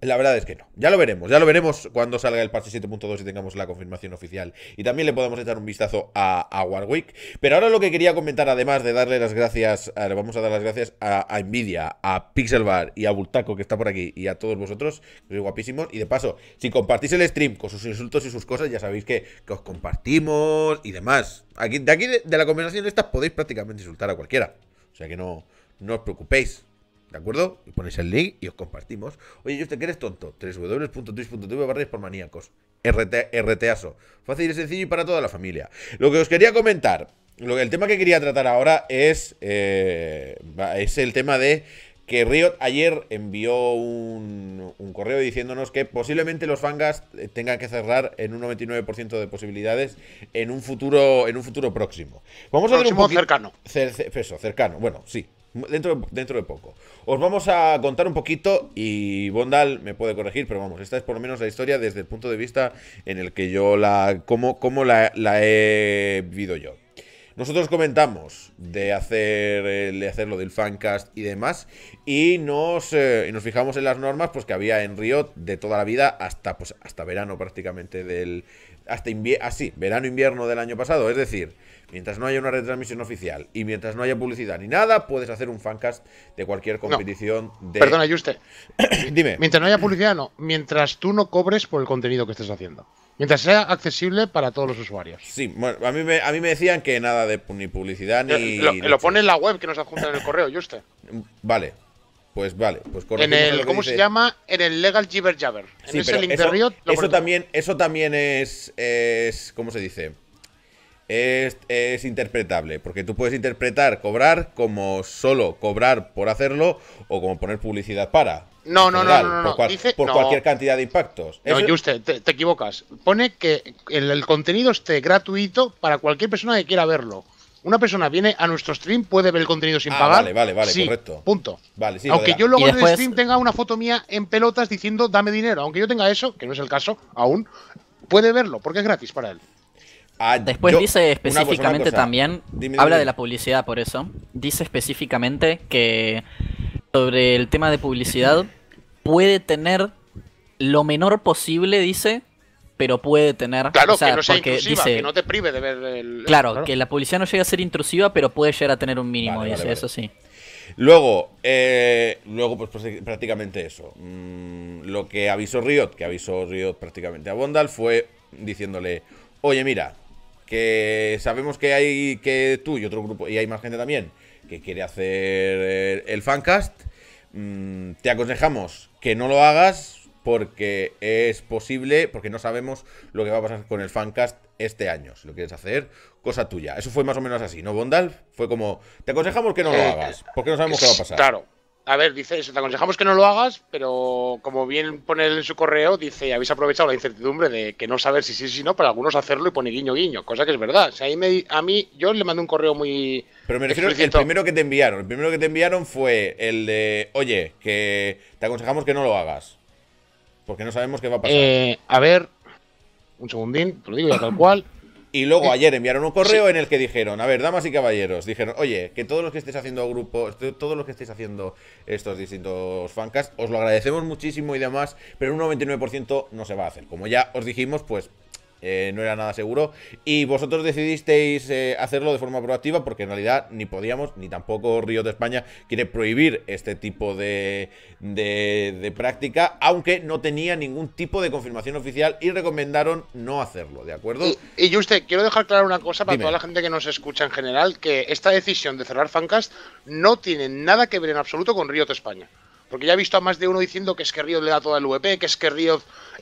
la verdad es que no. Ya lo veremos. Ya lo veremos cuando salga el parche 7.2 y tengamos la confirmación oficial. Y también le podemos echar un vistazo a, Warwick. Pero ahora lo que quería comentar, además de darle las gracias, vamos a dar las gracias a, Nvidia, a Pixelbar y a Bultaco que está por aquí y a todos vosotros, que sois guapísimos. Y de paso, si compartís el stream con sus insultos y sus cosas, ya sabéis que, os compartimos y demás. Aquí, de aquí, de, la conversación esta, podéis prácticamente insultar a cualquiera. O sea que no, no os preocupéis. ¿De acuerdo? Y ponéis el link y os compartimos. Oye, yo te qué eres tonto. www.twitch.tv por maníacos RT, RTASO. Fácil y sencillo y para toda la familia. Lo que os quería comentar, el tema que quería tratar ahora es, eh, es el tema de que Riot ayer envió un, un, correo diciéndonos que posiblemente los fangas tengan que cerrar en un 99% de posibilidades en un futuro en un futuro próximo. Vamos a ver. un cercano. eso, cercano. Bueno, sí, Dentro de, poco. Os vamos a contar un poquito y Bondal me puede corregir, pero vamos, esta es por lo menos la historia desde el punto de vista en el que yo la... cómo, cómo la, he vivido yo. Nosotros comentamos de hacer, lo del fancast y demás y nos, eh, nos fijamos en las normas pues, que había en Riot de toda la vida hasta, pues, hasta verano prácticamente del... hasta así, ah, verano-invierno del año pasado, es decir... Mientras no haya una retransmisión oficial y mientras no haya publicidad ni nada, puedes hacer un fancast de cualquier competición de. Perdona, Juste. Dime. Mientras no haya publicidad, no. Mientras tú no cobres por el contenido que estés haciendo. Mientras sea accesible para todos los usuarios. Sí, bueno, a mí me, a mí me decían que nada de ni publicidad ni. Eh, lo, pone en la web que nos adjunta en el correo, Juste. Vale, pues vale, pues en el, ¿Cómo se llama? En el Legal Jibber Jabber. En ese eso, también, eso también es, es. ¿Cómo se dice? es, es, interpretable, porque tú puedes interpretar cobrar como solo cobrar por hacerlo o como poner publicidad para. No, no, no, Por, cualquier cantidad de impactos. No, te, equivocas. Pone que el, contenido esté gratuito para cualquier persona que quiera verlo. Una persona viene a nuestro stream, puede ver el contenido sin ah, pagar. Vale, vale, vale, correcto. Punto. Vale, sí, aunque yo luego en el stream tenga una foto mía en pelotas diciendo dame dinero, aunque yo tenga eso, que no es el caso aún, puede verlo porque es gratis para él. Ah, Después dice específicamente también, habla de la publicidad por eso, dice específicamente que sobre el tema de publicidad puede tener lo menor posible, dice, pero puede tener... Claro, que no sea dice, que no te prive de ver Claro, que la publicidad no llega a ser intrusiva, pero puede llegar a tener un mínimo, dice, eso sí. Luego, eh, luego pues, pues, prácticamente eso. Mm, lo que avisó Riot, que avisó Riot prácticamente a Bondal, fue diciéndole, oye mira, que sabemos que hay que tú y otro grupo, y hay más gente también, que quiere hacer eh, el fancast, mm, te aconsejamos que no lo hagas porque es posible, porque no sabemos lo que va a pasar con el fancast este año. Si lo quieres hacer, cosa tuya. Eso fue más o menos así, ¿no, Bondal? Fue como, te aconsejamos que no lo eh, hagas, porque no sabemos qué va a pasar. Claro. A ver, dice eso, te aconsejamos que no lo hagas, pero como bien pone en su correo, dice, habéis aprovechado la incertidumbre de que no saber si sí o si no, para algunos hacerlo y pone guiño guiño, cosa que es verdad. O sea, ahí me, a mí, yo le mandé un correo muy... Pero me refiero al el primero que te enviaron, el primero que te enviaron fue el de, oye, que te aconsejamos que no lo hagas, porque no sabemos qué va a pasar. Eh, a ver, un segundín, te lo digo ya tal cual. Y luego eh, ayer enviaron un correo en el que dijeron, a ver, damas y caballeros, dijeron, oye, que todos los que estéis haciendo grupos, todos los que estéis haciendo estos distintos fancasts, os lo agradecemos muchísimo y demás, pero un 99% no se va a hacer. Como ya os dijimos, pues eh, no era nada seguro. Y vosotros decidisteis eh, hacerlo de forma proactiva porque en realidad ni podíamos, ni tampoco Río de España quiere prohibir este tipo de, de, práctica, aunque no tenía ningún tipo de confirmación oficial y recomendaron no hacerlo, ¿de acuerdo? Y, yo usted, quiero dejar claro una cosa para toda la gente que nos escucha en general, que esta decisión de cerrar Fancast no tiene nada que ver en absoluto con Río de España. Porque ya he visto a más de uno diciendo que es que Río le da toda al VP, que es que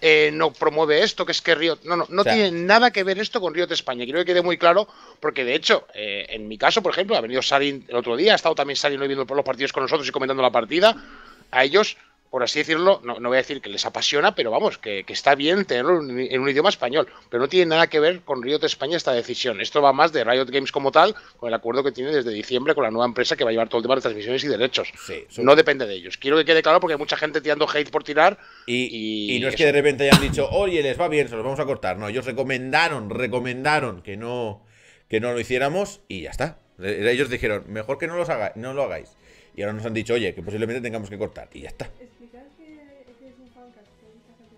eh, no promueve esto, que es que Río No, no, no tiene nada que ver esto con de España. Quiero que quede muy claro, porque de hecho, eh, en mi caso, por ejemplo, ha venido Sarin el otro día, ha estado también Sarin viendo los partidos con nosotros y comentando la partida. A ellos por así decirlo, no, voy a decir que les apasiona, pero vamos, que, está bien tenerlo en, un idioma español. Pero no tiene nada que ver con Riot España esta decisión. Esto va más de Riot Games como tal, con el acuerdo que tiene desde diciembre con la nueva empresa que va a llevar todo el tema de transmisiones y derechos. Sí, No depende de ellos. Quiero que quede claro porque hay mucha gente tirando hate por tirar. Y, no es que de repente hayan dicho, oye, les va bien, se los vamos a cortar. No, ellos recomendaron, recomendaron que no, que no lo hiciéramos y ya está. E-, ellos dijeron, mejor que no, los haga, no lo hagáis. Y ahora nos han dicho, oye, que posiblemente tengamos que cortar. Y ya está.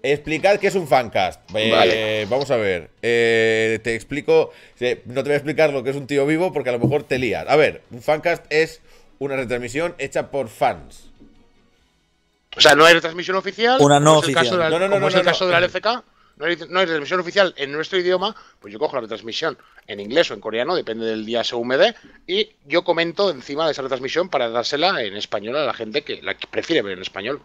Explicar qué es un fancast. Eh, vamos a ver. Eh, te explico. Eh, no te voy a explicar lo que es un tío vivo porque a lo mejor te lías. A ver, un fancast es una retransmisión hecha por fans. O sea, no hay retransmisión oficial. Una no oficial. no, es el caso de la LFK. No hay, retransmisión oficial en nuestro idioma, pues yo cojo la retransmisión en inglés o en coreano, depende del día según me y yo comento encima de esa retransmisión para dársela en español a la gente que la prefiere ver en español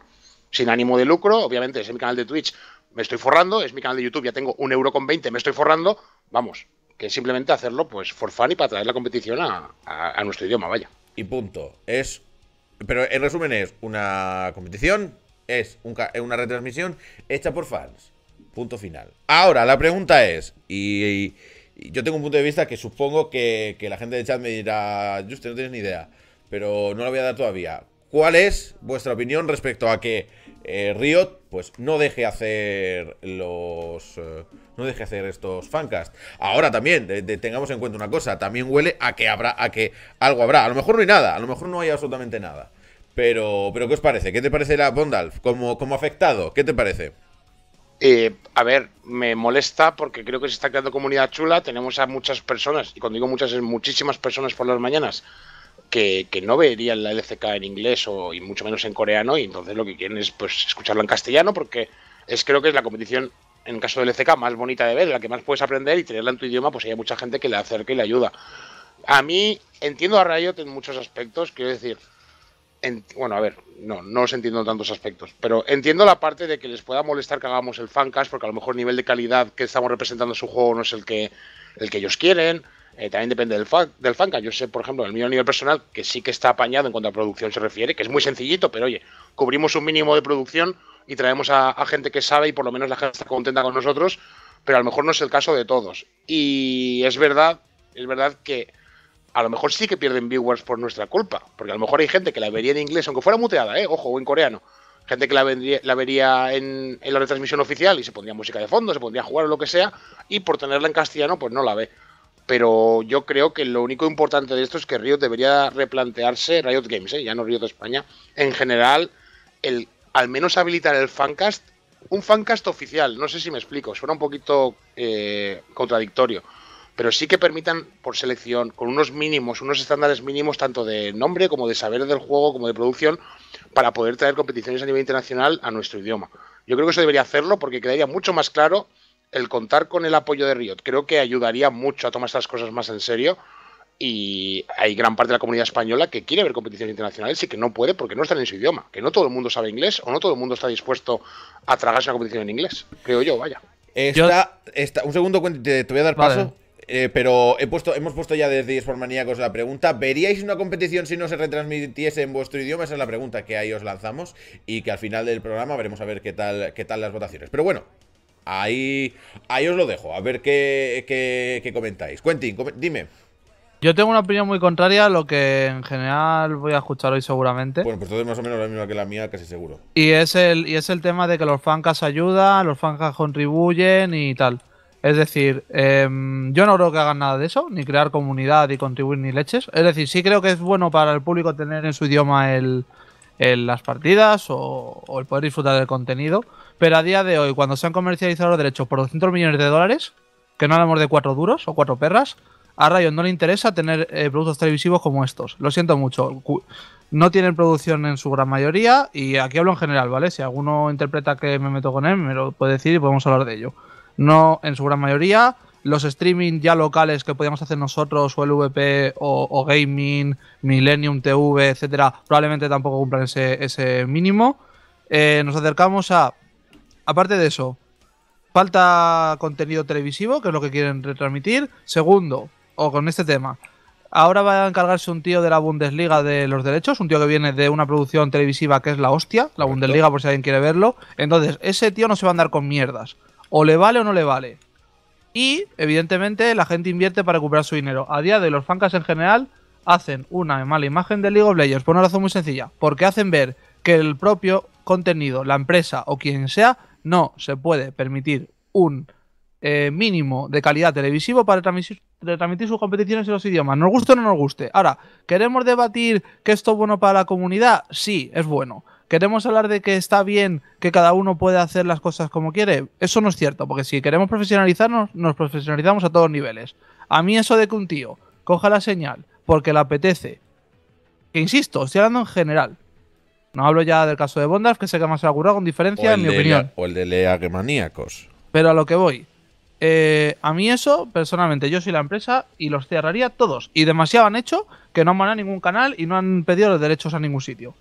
sin ánimo de lucro, obviamente es mi canal de Twitch, me estoy forrando, es mi canal de YouTube, ya tengo un euro con 20, me estoy forrando, vamos, que simplemente hacerlo pues for fun y para traer la competición a, nuestro idioma, vaya. Y punto, es... Pero en resumen es una competición, es una retransmisión hecha por fans, punto final. Ahora, la pregunta es, y, yo tengo un punto de vista que supongo que, la gente de chat me dirá, usted no tienes ni idea, pero no la voy a dar todavía. ¿Cuál es vuestra opinión respecto a que eh, Riot pues no deje hacer los eh, no deje hacer estos fancasts. Ahora también tengamos en cuenta una cosa, también huele a que habrá a que algo habrá. A lo mejor no hay nada, a lo mejor no hay absolutamente nada. Pero pero qué os parece? ¿Qué te parece la Bondalf como como afectado? ¿Qué te parece? Eh, a ver, me molesta porque creo que se está creando comunidad chula, tenemos a muchas personas, y cuando digo muchas es muchísimas personas por las mañanas que, no verían la LCK en inglés o y mucho menos en coreano y entonces lo que quieren es pues escucharlo en castellano porque es creo que es la competición en el caso de LCK más bonita de ver, la que más puedes aprender y tenerla en tu idioma, pues hay mucha gente que le acerca y le ayuda. A mí entiendo a Riot en muchos aspectos, quiero decir, bueno, a ver, no, no os entiendo en tantos aspectos, pero entiendo la parte de que les pueda molestar que hagamos el fancast porque a lo mejor el nivel de calidad que estamos representando en su juego no es el que el que ellos quieren eh, también depende del, fan, del fanca. Yo sé, por ejemplo, el mío a nivel personal, que sí que está apañado en cuanto a producción se refiere, que es muy sencillito, pero oye, cubrimos un mínimo de producción y traemos a, gente que sabe y por lo menos la gente está contenta con nosotros, pero a lo mejor no es el caso de todos. Y es verdad, es verdad que a lo mejor sí que pierden viewers por nuestra culpa, porque a lo mejor hay gente que la vería en inglés, aunque fuera muteada, ¿eh? ojo, o en coreano, gente que la, la vería en, en, la retransmisión oficial y se pondría música de fondo, se pondría a jugar o lo que sea, y por tenerla en castellano, pues no la ve pero yo creo que lo único importante de esto es que Riot debería replantearse, Riot Games, eh, ya no Riot España, en general, el al menos habilitar el fancast, un fancast oficial, no sé si me explico, suena un poquito eh, contradictorio, pero sí que permitan por selección, con unos mínimos, unos estándares mínimos, tanto de nombre como de saber del juego, como de producción, para poder traer competiciones a nivel internacional a nuestro idioma. Yo creo que eso debería hacerlo porque quedaría mucho más claro el contar con el apoyo de Riot creo que ayudaría mucho a tomar estas cosas más en serio. Y hay gran parte de la comunidad española que quiere ver competiciones internacionales y que no puede porque no están en su idioma, que no todo el mundo sabe inglés o no todo el mundo está dispuesto a tragarse una competición en inglés. Creo yo, vaya. un segundo, te, voy a dar paso. Eh, pero he puesto, hemos puesto ya desde eSport la pregunta: ¿veríais una competición si no se retransmitiese en vuestro idioma? Esa es la pregunta que ahí os lanzamos y que al final del programa veremos a ver qué tal, qué tal las votaciones. Pero bueno, Ahí, ahí os lo dejo, a ver qué, comentáis. Quentin, dime. Yo tengo una opinión muy contraria a lo que en general voy a escuchar hoy seguramente. Bueno, pues es más o menos la misma que la mía, casi seguro. Y es el, y es el tema de que los fancas ayudan, los fancas contribuyen y tal. Es decir, em, yo no creo que hagan nada de eso, ni crear comunidad y contribuir ni leches. Es decir, sí creo que es bueno para el público tener en su idioma el, en las partidas o, el poder disfrutar del contenido. Pero a día de hoy, cuando se han comercializado los derechos por 200 millones de dólares, que no hablamos de cuatro duros o cuatro perras, a Rayon no le interesa tener eh, productos televisivos como estos. Lo siento mucho. No tienen producción en su gran mayoría y aquí hablo en general, ¿vale? Si alguno interpreta que me meto con él, me lo puede decir y podemos hablar de ello. No, en su gran mayoría, los streaming ya locales que podíamos hacer nosotros, o el VP, o, Gaming, Millennium TV, etcétera, probablemente tampoco cumplan ese, mínimo. Eh, nos acercamos a. Aparte de eso, falta contenido televisivo, que es lo que quieren retransmitir. Segundo, o con este tema, ahora va a encargarse un tío de la Bundesliga de los derechos, un tío que viene de una producción televisiva que es la hostia, la Bundesliga, por si alguien quiere verlo. Entonces, ese tío no se va a andar con mierdas. O le vale o no le vale. Y, evidentemente, la gente invierte para recuperar su dinero. A día de los fancas en general hacen una mala imagen de League of Legends por una razón muy sencilla. Porque hacen ver que el propio contenido, la empresa o quien sea, no se puede permitir un eh, mínimo de calidad televisivo para transmitir, transmitir, sus competiciones en los idiomas. Nos guste o no nos guste. Ahora, ¿queremos debatir que esto es bueno para la comunidad? Sí, es bueno queremos hablar de que está bien que cada uno puede hacer las cosas como quiere, eso no es cierto, porque si queremos profesionalizarnos, nos profesionalizamos a todos niveles. A mí eso de que un tío coja la señal porque le apetece, que insisto, estoy hablando en general. No hablo ya del caso de Bondas que sé que más se ha curado con diferencia, en mi opinión. o el de League Maníacos. Pero a lo que voy. Eh, a mí eso, personalmente, yo soy la empresa y los cerraría todos. Y demasiado han hecho que no han mandado ningún canal y no han pedido los derechos a ningún sitio.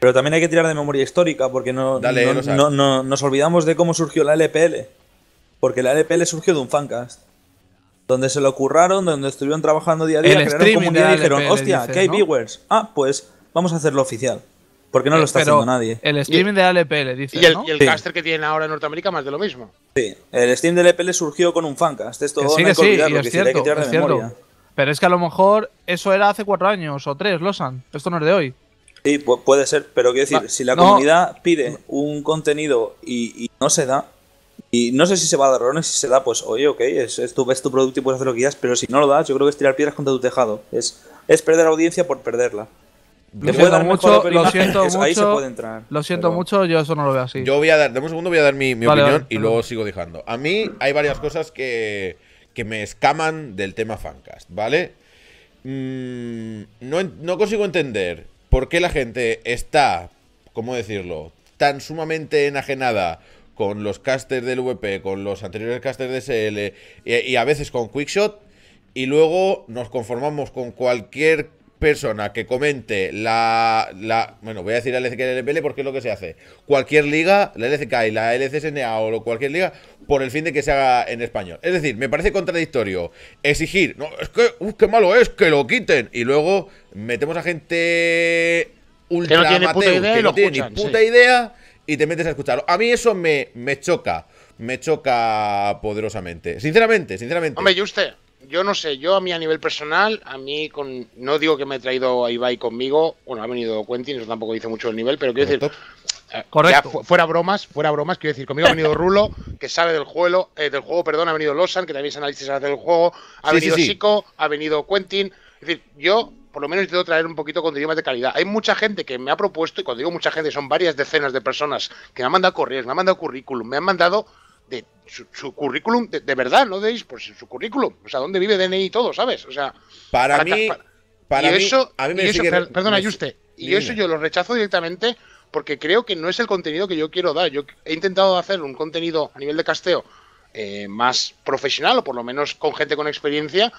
Pero también hay que tirar de memoria histórica porque no, nos olvidamos de cómo surgió la LPL. Porque la LPL surgió de un fancast. Donde se lo curraron, donde estuvieron trabajando día a día, el crearon comunidad y dijeron, hostia, que hay viewers. Ah, pues vamos a hacerlo oficial. Porque no lo está eh, haciendo nadie. El streaming de la LPL, dice. Y el, ¿no? el caster que tienen ahora en Norteamérica, más de lo mismo. Sí, el stream de LPL surgió con un fancast. Esto hay que, olvidarlo, que tirar de memoria. Pero es que a lo mejor eso era hace cuatro años o tres, Losan. Esto no es de hoy. Sí, puede ser, pero quiero decir, ah, si la comunidad pide un contenido y, no se da, y no sé si se va a dar o si se da, pues oye, ok, es, es, tu, tu producto y puedes hacer lo que quieras, pero si no lo das, yo creo que es tirar piedras contra tu tejado. Es, es perder audiencia por perderla. Lo siento, mucho, lo siento mucho, ahí se puede entrar. Lo siento mucho, yo eso no lo veo así. Yo voy a dar, de un segundo, voy a dar mi, mi opinión y luego sigo dejando. A mí hay varias cosas que, me escaman del tema Fancast, ¿vale? Mm, no, no consigo entender ¿Por qué la gente está, cómo decirlo, tan sumamente enajenada con los casters del VP, con los anteriores casters de SL y, a veces con Quickshot? Y luego nos conformamos con cualquier persona que comente la, la, bueno, voy a decir la LCK y la LPL porque es lo que se hace. Cualquier liga, la LCK y la LCSNA o cualquier liga, por el fin de que se haga en español. Es decir, me parece contradictorio exigir, no, es que, uh, qué malo es, que lo quiten. Y luego metemos a gente ultra que no tiene, puta idea, que no tiene ni puta idea y te metes a escucharlo. A mí eso me, me choca, me choca poderosamente. Sinceramente, sinceramente. Hombre, y usted, yo no sé, yo a mí a nivel personal, a mí con, no digo que me he traído a Ibai conmigo, bueno, ha venido Quentin, eso tampoco dice mucho el nivel, pero quiero decir, Correcto. fuera bromas, fuera bromas, quiero decir, conmigo ha venido Rulo, que sale del juego, eh, del juego, perdón, ha venido Losan, que también es analista del juego, ha venido Chico, ha venido Quentin. Es decir, yo por lo menos intento traer un poquito con contenido de calidad. Hay mucha gente que me ha propuesto, y cuando digo mucha gente, son varias decenas de personas que me han mandado correos, me han mandado currículum, me han mandado de su, currículum, de, verdad, no deis por pues, su currículum, o sea, dónde vive DNI todo, ¿sabes? O sea, para, mí, para, eso, a mí me y y eso yo lo rechazo directamente porque creo que no es el contenido que yo quiero dar. Yo he intentado hacer un contenido a nivel de casteo eh, más profesional o por lo menos con gente con experiencia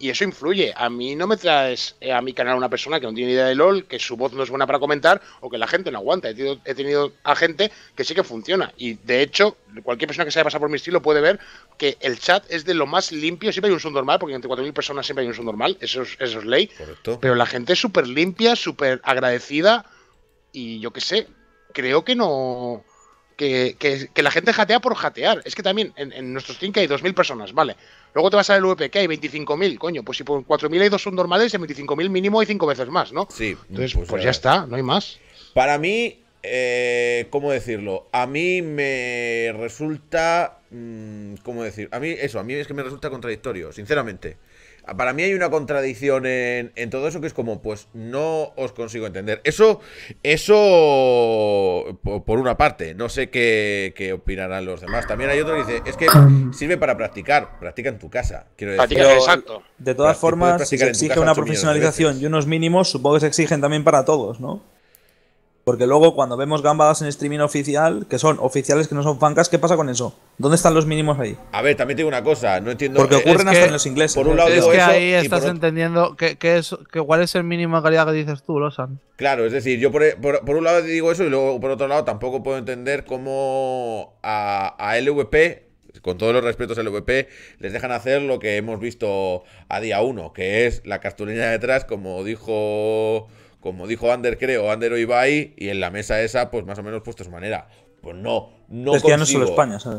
y eso influye. A mí no me traes eh, a mi canal una persona que no tiene idea de LOL, que su voz no es buena para comentar o que la gente no aguanta. He tenido, he tenido a gente que sí que funciona. Y de hecho, cualquier persona que se haya pasado por mi estilo puede ver que el chat es de lo más limpio. Siempre hay un son normal... porque entre 4.000 personas siempre hay un son Eso es, eso es ley. Correcto. Pero la gente es súper limpia, súper agradecida y yo qué sé, creo que no. Que, la gente jatea por jatear. Es que también en, en nuestros stream que hay 2.000 personas, vale. Luego te vas al VP que hay 25.000, coño. Pues si por 4.000 hay dos son normales, en 25.000 mínimo hay cinco veces más, ¿no? Sí. Entonces, pues, pues ya está, no hay más. Para mí, eh, ¿cómo decirlo? A mí me resulta. Mm, ¿Cómo decir? A mí, eso, a mí es que me resulta contradictorio, sinceramente para mí hay una contradicción en, todo eso que es como, pues no os consigo entender. Eso, eso por una parte, no sé qué, opinarán los demás. También hay otro que dice, es que sirve para practicar, practica en tu casa. Quiero decir, exacto. De todas formas, si se exige una profesionalización y unos mínimos, supongo que se exigen también para todos, ¿no? Porque luego cuando vemos gambadas en streaming oficial, que son oficiales que no son fancas, ¿qué pasa con eso? ¿Dónde están los mínimos ahí? A ver, también tengo una cosa, no entiendo. Porque eh, ocurren hasta en los ingleses. Por ¿eh? un lado es que ahí estás entendiendo es, cuál es el mínimo de calidad que dices tú, Losan. Claro, es decir, yo por, un lado digo eso y luego por otro lado tampoco puedo entender cómo a, a LVP con todos los respetos a LVP, les dejan hacer lo que hemos visto a día uno, que es la cartulina detrás, como dijo como dijo Ander, creo, Ander y ahí y en la mesa esa, pues más o menos puesto su manera. Pues no, no consigo,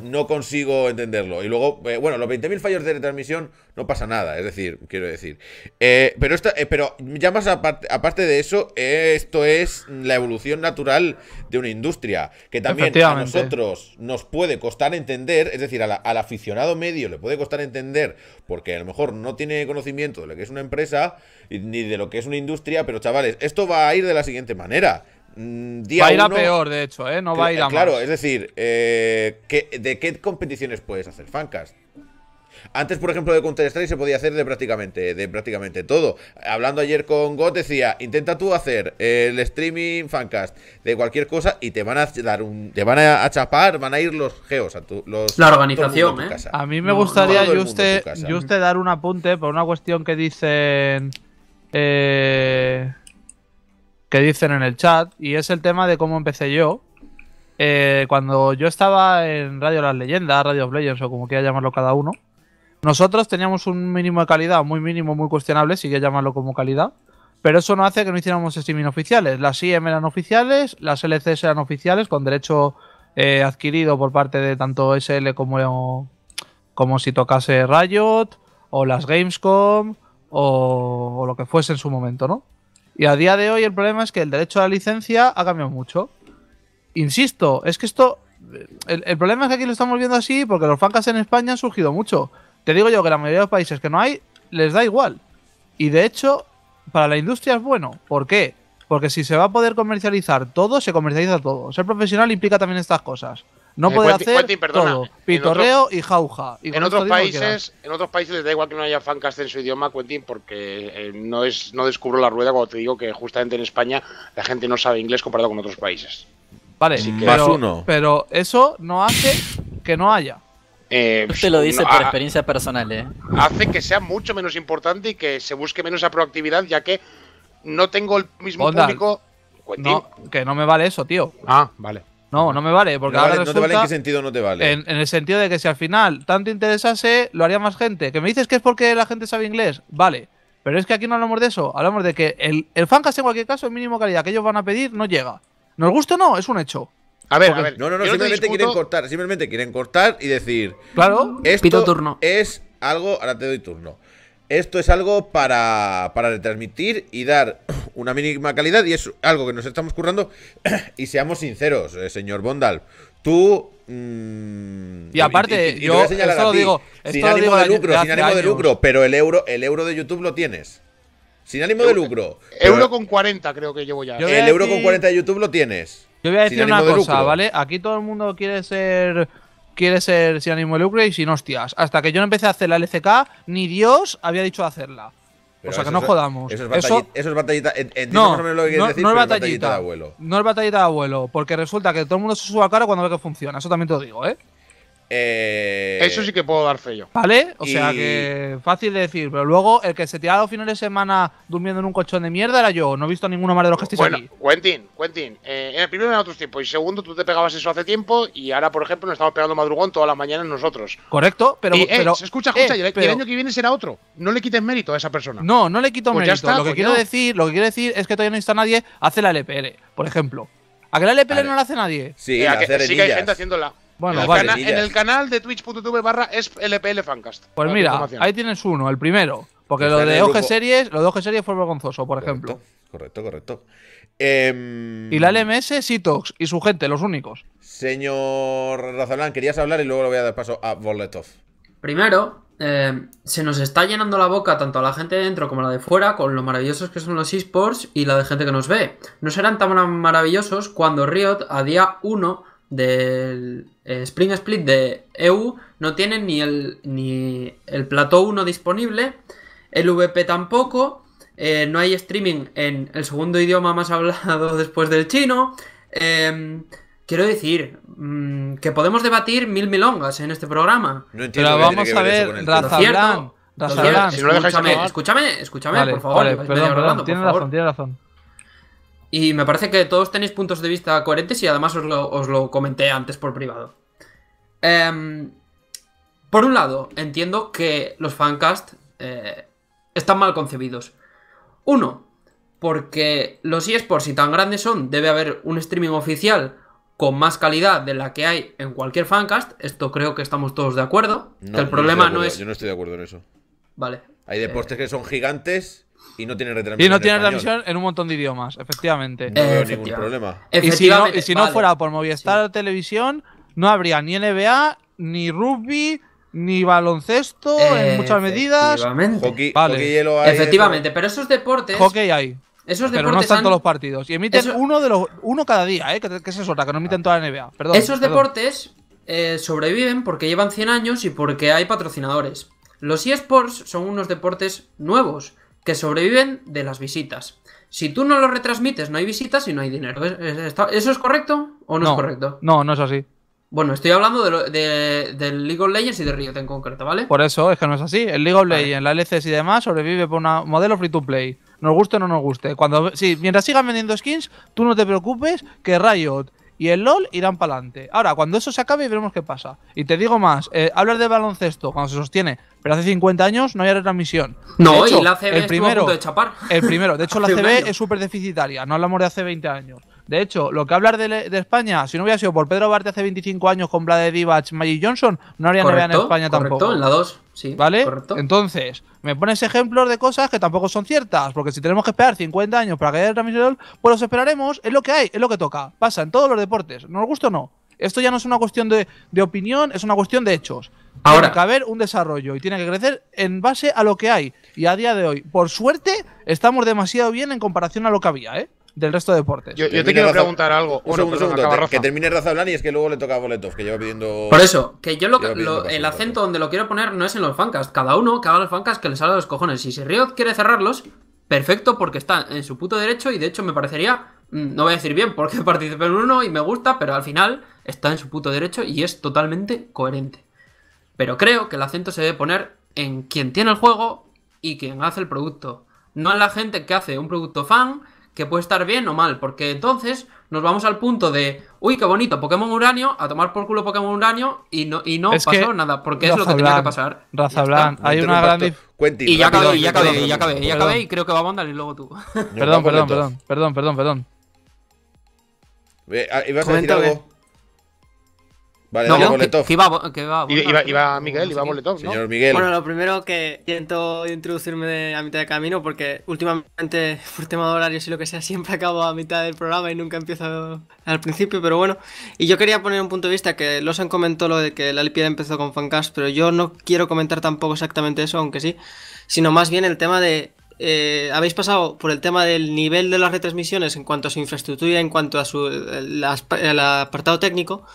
no consigo entenderlo. Y luego, eh, bueno, los 20.000 fallos de retransmisión no pasa nada, es decir, quiero decir. Eh, pero esta, eh, pero ya más aparte, de eso, esto es la evolución natural de una industria que también a nosotros nos puede costar entender, es decir, al aficionado medio le puede costar entender porque a lo mejor no tiene conocimiento de lo que es una empresa ni de lo que es una industria, pero chavales, esto va a ir de la siguiente manera va a ir a peor, de hecho, ¿eh? No va a ir Claro, es decir, eh, ¿de qué competiciones puedes hacer fancast? Antes, por ejemplo, de Counter-Strike se podía hacer de prácticamente, de prácticamente todo. Hablando ayer con God decía, intenta tú hacer eh, el streaming fancast de cualquier cosa y te van a dar un, te van a chapar, van a ir los geos a tu, La organización, ¿eh? A mí me gustaría, yo usted, usted dar un apunte por una cuestión que dicen... Eh que dicen en el chat y es el tema de cómo empecé yo. Eh, cuando yo estaba en Radio Las Leyendas, Radio of Legends o como quiera llamarlo cada uno, nosotros teníamos un mínimo de calidad, muy mínimo, muy cuestionable, si quiera llamarlo como calidad, pero eso no hace que no hiciéramos streaming oficiales. Las IM eran oficiales, las LCS eran oficiales con derecho eh, adquirido por parte de tanto SL como, como si tocase Riot o las Gamescom o lo que fuese en su momento, ¿no? Y a día de hoy el problema es que el derecho a la licencia ha cambiado mucho. Insisto, es que esto. El, problema es que aquí lo estamos viendo así porque los fancas en España han surgido mucho. Te digo yo que la mayoría de los países que no hay, les da igual. Y de hecho, para la industria es bueno. ¿Por qué? Porque si se va a poder comercializar todo, se comercializa todo. Ser profesional implica también estas cosas. No eh, puede hacer Pitorreo y jauja. en otros países, en otros países da igual que no haya fancast en su idioma, Quentin, porque eh, no es, no descubro la rueda cuando te digo que justamente en España la gente no sabe inglés comparado con otros países. Vale, Más pero, uno. pero eso no hace que no haya. Eh, lo dice por ah, experiencia personal, ¿eh? Hace que sea mucho menos importante y que se busque menos esa proactividad, ya que no tengo el mismo público. que no me vale eso, tío. Ah, vale. No, no me vale, porque no ahora te vale en qué sentido no te vale. En, el sentido de que si al final tanto interesase, lo haría más gente. Que me dices que es porque la gente sabe inglés, vale. Pero es que aquí no hablamos de eso, hablamos de que el, el fancast en cualquier caso, el mínimo calidad que ellos van a pedir no llega. Nos gusta o no, es un hecho. A ver, No, no, simplemente quieren cortar, simplemente quieren cortar y decir. Claro, esto turno. es algo. Ahora te doy turno esto es algo para, para retransmitir y dar una mínima calidad y es algo que nos estamos currando. y seamos sinceros, eh, señor Bondal, tú... Mm, y aparte, yo digo... sin ánimo de lucro, sin ánimo de lucro, pero el euro, el euro de YouTube lo tienes. Sin ánimo de lucro. euro con 40 creo que llevo ya. El euro con 40 de YouTube lo tienes. Yo voy a decir una cosa, ¿vale? Aquí todo el mundo quiere ser quiere ser Sin de Lucre y sin hostias. Hasta que yo no empecé a hacer la LCK, ni Dios había dicho hacerla. o sea, que no jodamos. Eso es batallita. no, es batallita, de abuelo. No es batallita de abuelo, porque resulta que todo el mundo se suba cara cuando ve que funciona. Eso también te lo digo, ¿eh? Eh, eso sí que puedo dar fe yo. ¿Vale? O sea que fácil de decir, pero luego el que se tiraba los fines de semana durmiendo en un colchón de mierda era yo. No he visto a ninguno más de los que bueno, Quentin, Quentin, eh, en el primero eran otros tiempos y segundo tú te pegabas eso hace tiempo y ahora, por ejemplo, nos estamos pegando madrugón todas las mañanas nosotros. Correcto, pero. Eh, escucha, escucha, el, año que viene será otro. No le quites mérito a esa persona. No, no le quito pues mérito. lo, que pues quiero decir, lo que quiero decir es que todavía no está nadie, hace la LPL, por ejemplo. ¿A que la LPL no la hace nadie? Sí, a que, sí que hay gente haciéndola. Bueno, en el canal de twitch.tv barra es LPL Fancast. Pues mira, ahí tienes uno, el primero. Porque lo de OG Series, lo de OG Series fue vergonzoso, por ejemplo. Correcto, correcto. Em, y la LMS, Sitox y su gente, los únicos. Señor Razalán, querías hablar y luego lo voy a dar paso a Voletov. Primero, em, se nos está llenando la boca tanto a la gente de dentro como a la de fuera con lo maravillosos que son los esports y la de gente que nos ve. No serán tan maravillosos cuando Riot a día 1 del eh, Spring Split de EU no tienen ni el, ni el plató 1 disponible, el VP tampoco, eh, no hay streaming en el segundo idioma más hablado después del chino. Em, quiero decir mm, que podemos debatir mil milongas en este programa. Pero vamos a ver, Raza Escúchame, escúchame, escúchame, por favor. tiene razón, tiene razón. Y me parece que todos tenéis puntos de vista coherentes y además os lo, comenté antes por privado. Em, por un lado, entiendo que los fancast eh, están mal concebidos. Uno, porque los eSports, si tan grandes son, debe haber un streaming oficial con más calidad de la que hay en cualquier fancast. Esto creo que estamos todos de acuerdo. el problema no, es. Yo no estoy de acuerdo en eso. Vale. Hay deportes eh, que son gigantes y no tiene retransmisión. Y no tiene retransmisión en un montón de idiomas, efectivamente. No veo ningún problema. Y si no, fuera por Movistar Televisión, no habría ni NBA, ni rugby, ni baloncesto en muchas medidas. Hockey, vale. Efectivamente, pero esos deportes. Hockey hay. Esos pero no están todos los partidos. Y emiten uno, de los, uno cada día, ¿eh? que, se suelta, que no emiten toda la NBA. Esos deportes eh, sobreviven porque llevan 100 años y porque hay patrocinadores. Los eSports son unos deportes nuevos que sobreviven de las visitas. Si tú no lo retransmites, no hay visitas y no hay dinero. ¿Eso es correcto o no, es correcto? No, no es así. Bueno, estoy hablando de, de, League of Legends y de Riot en concreto, ¿vale? Por eso, es que no es así. El League of Legends, la LCS y demás sobrevive por un modelo free to play. Nos guste o no nos guste. Cuando, sí, mientras sigan vendiendo skins, tú no te preocupes que Riot y el LOL irán para adelante. Ahora, cuando eso se acabe, veremos qué pasa. Y te digo más, eh, hablar de baloncesto cuando se sostiene pero hace 50 años no había retransmisión. No, y la CB el primero, punto de chapar. El primero. De hecho, la CB es súper deficitaria. No hablamos de hace 20 años. De hecho, lo que hablar de, España, si no hubiera sido por Pedro Barte hace 25 años con Vlad Divac, Magic Johnson, no habría correcto, en España correcto, tampoco. en la 2, sí. ¿Vale? Entonces, me pones ejemplos de cosas que tampoco son ciertas, porque si tenemos que esperar 50 años para que haya retransmisión pues los esperaremos, es lo que hay, es lo que toca. Pasa en todos los deportes, nos gusta o no. Esto ya no es una cuestión de, de opinión, es una cuestión de hechos. Ahora. Tiene que haber un desarrollo y tiene que crecer en base a lo que hay. Y a día de hoy, por suerte, estamos demasiado bien en comparación a lo que había, ¿eh? Del resto de deportes. Yo, te quiero preguntar algo. segundo, que termine Raza y es que luego le toca a que lleva pidiendo. Por eso, que yo lo, el acento donde lo quiero poner no es en los fancas Cada uno que haga los fancas que le salga los cojones. Si Riot quiere cerrarlos, perfecto, porque está en su puto derecho y de hecho me parecería mm, no voy a decir bien porque participé en uno y me gusta, pero al final está en su puto derecho y es totalmente coherente. Pero creo que el acento se debe poner en quien tiene el juego y quien hace el producto. No en la gente que hace un producto fan que puede estar bien o mal, porque entonces nos vamos al punto de, uy, qué bonito, Pokémon Uranio, a tomar por culo Pokémon Uranio y no, y no pasó nada, porque es lo que tenía que pasar. Raza Blanc, hay una gran Y ya acabé, y ya acabé, ya acabé, ya acabé, y creo que va a mandar y luego tú. Perdón, perdón, perdón, perdón, perdón, perdón. Ah, ¿Ibas a decir algo? Vale, no, Que, iba, que iba, iba, Miguel, iba ¿no? Señor Miguel. Bueno, lo primero que intento introducirme a mitad de camino, porque últimamente, por tema de horarios y lo que sea, siempre acabo a mitad del programa y nunca empiezo al principio, pero bueno. Y yo quería poner un punto de vista que los han comentado lo de que la Lipiada empezó con Fancast, pero yo no quiero comentar tampoco exactamente eso, aunque sí, sino más bien el tema de eh, habéis pasado por el tema del nivel de las retransmisiones en cuanto a su infraestructura, en cuanto a su, apartado técnico,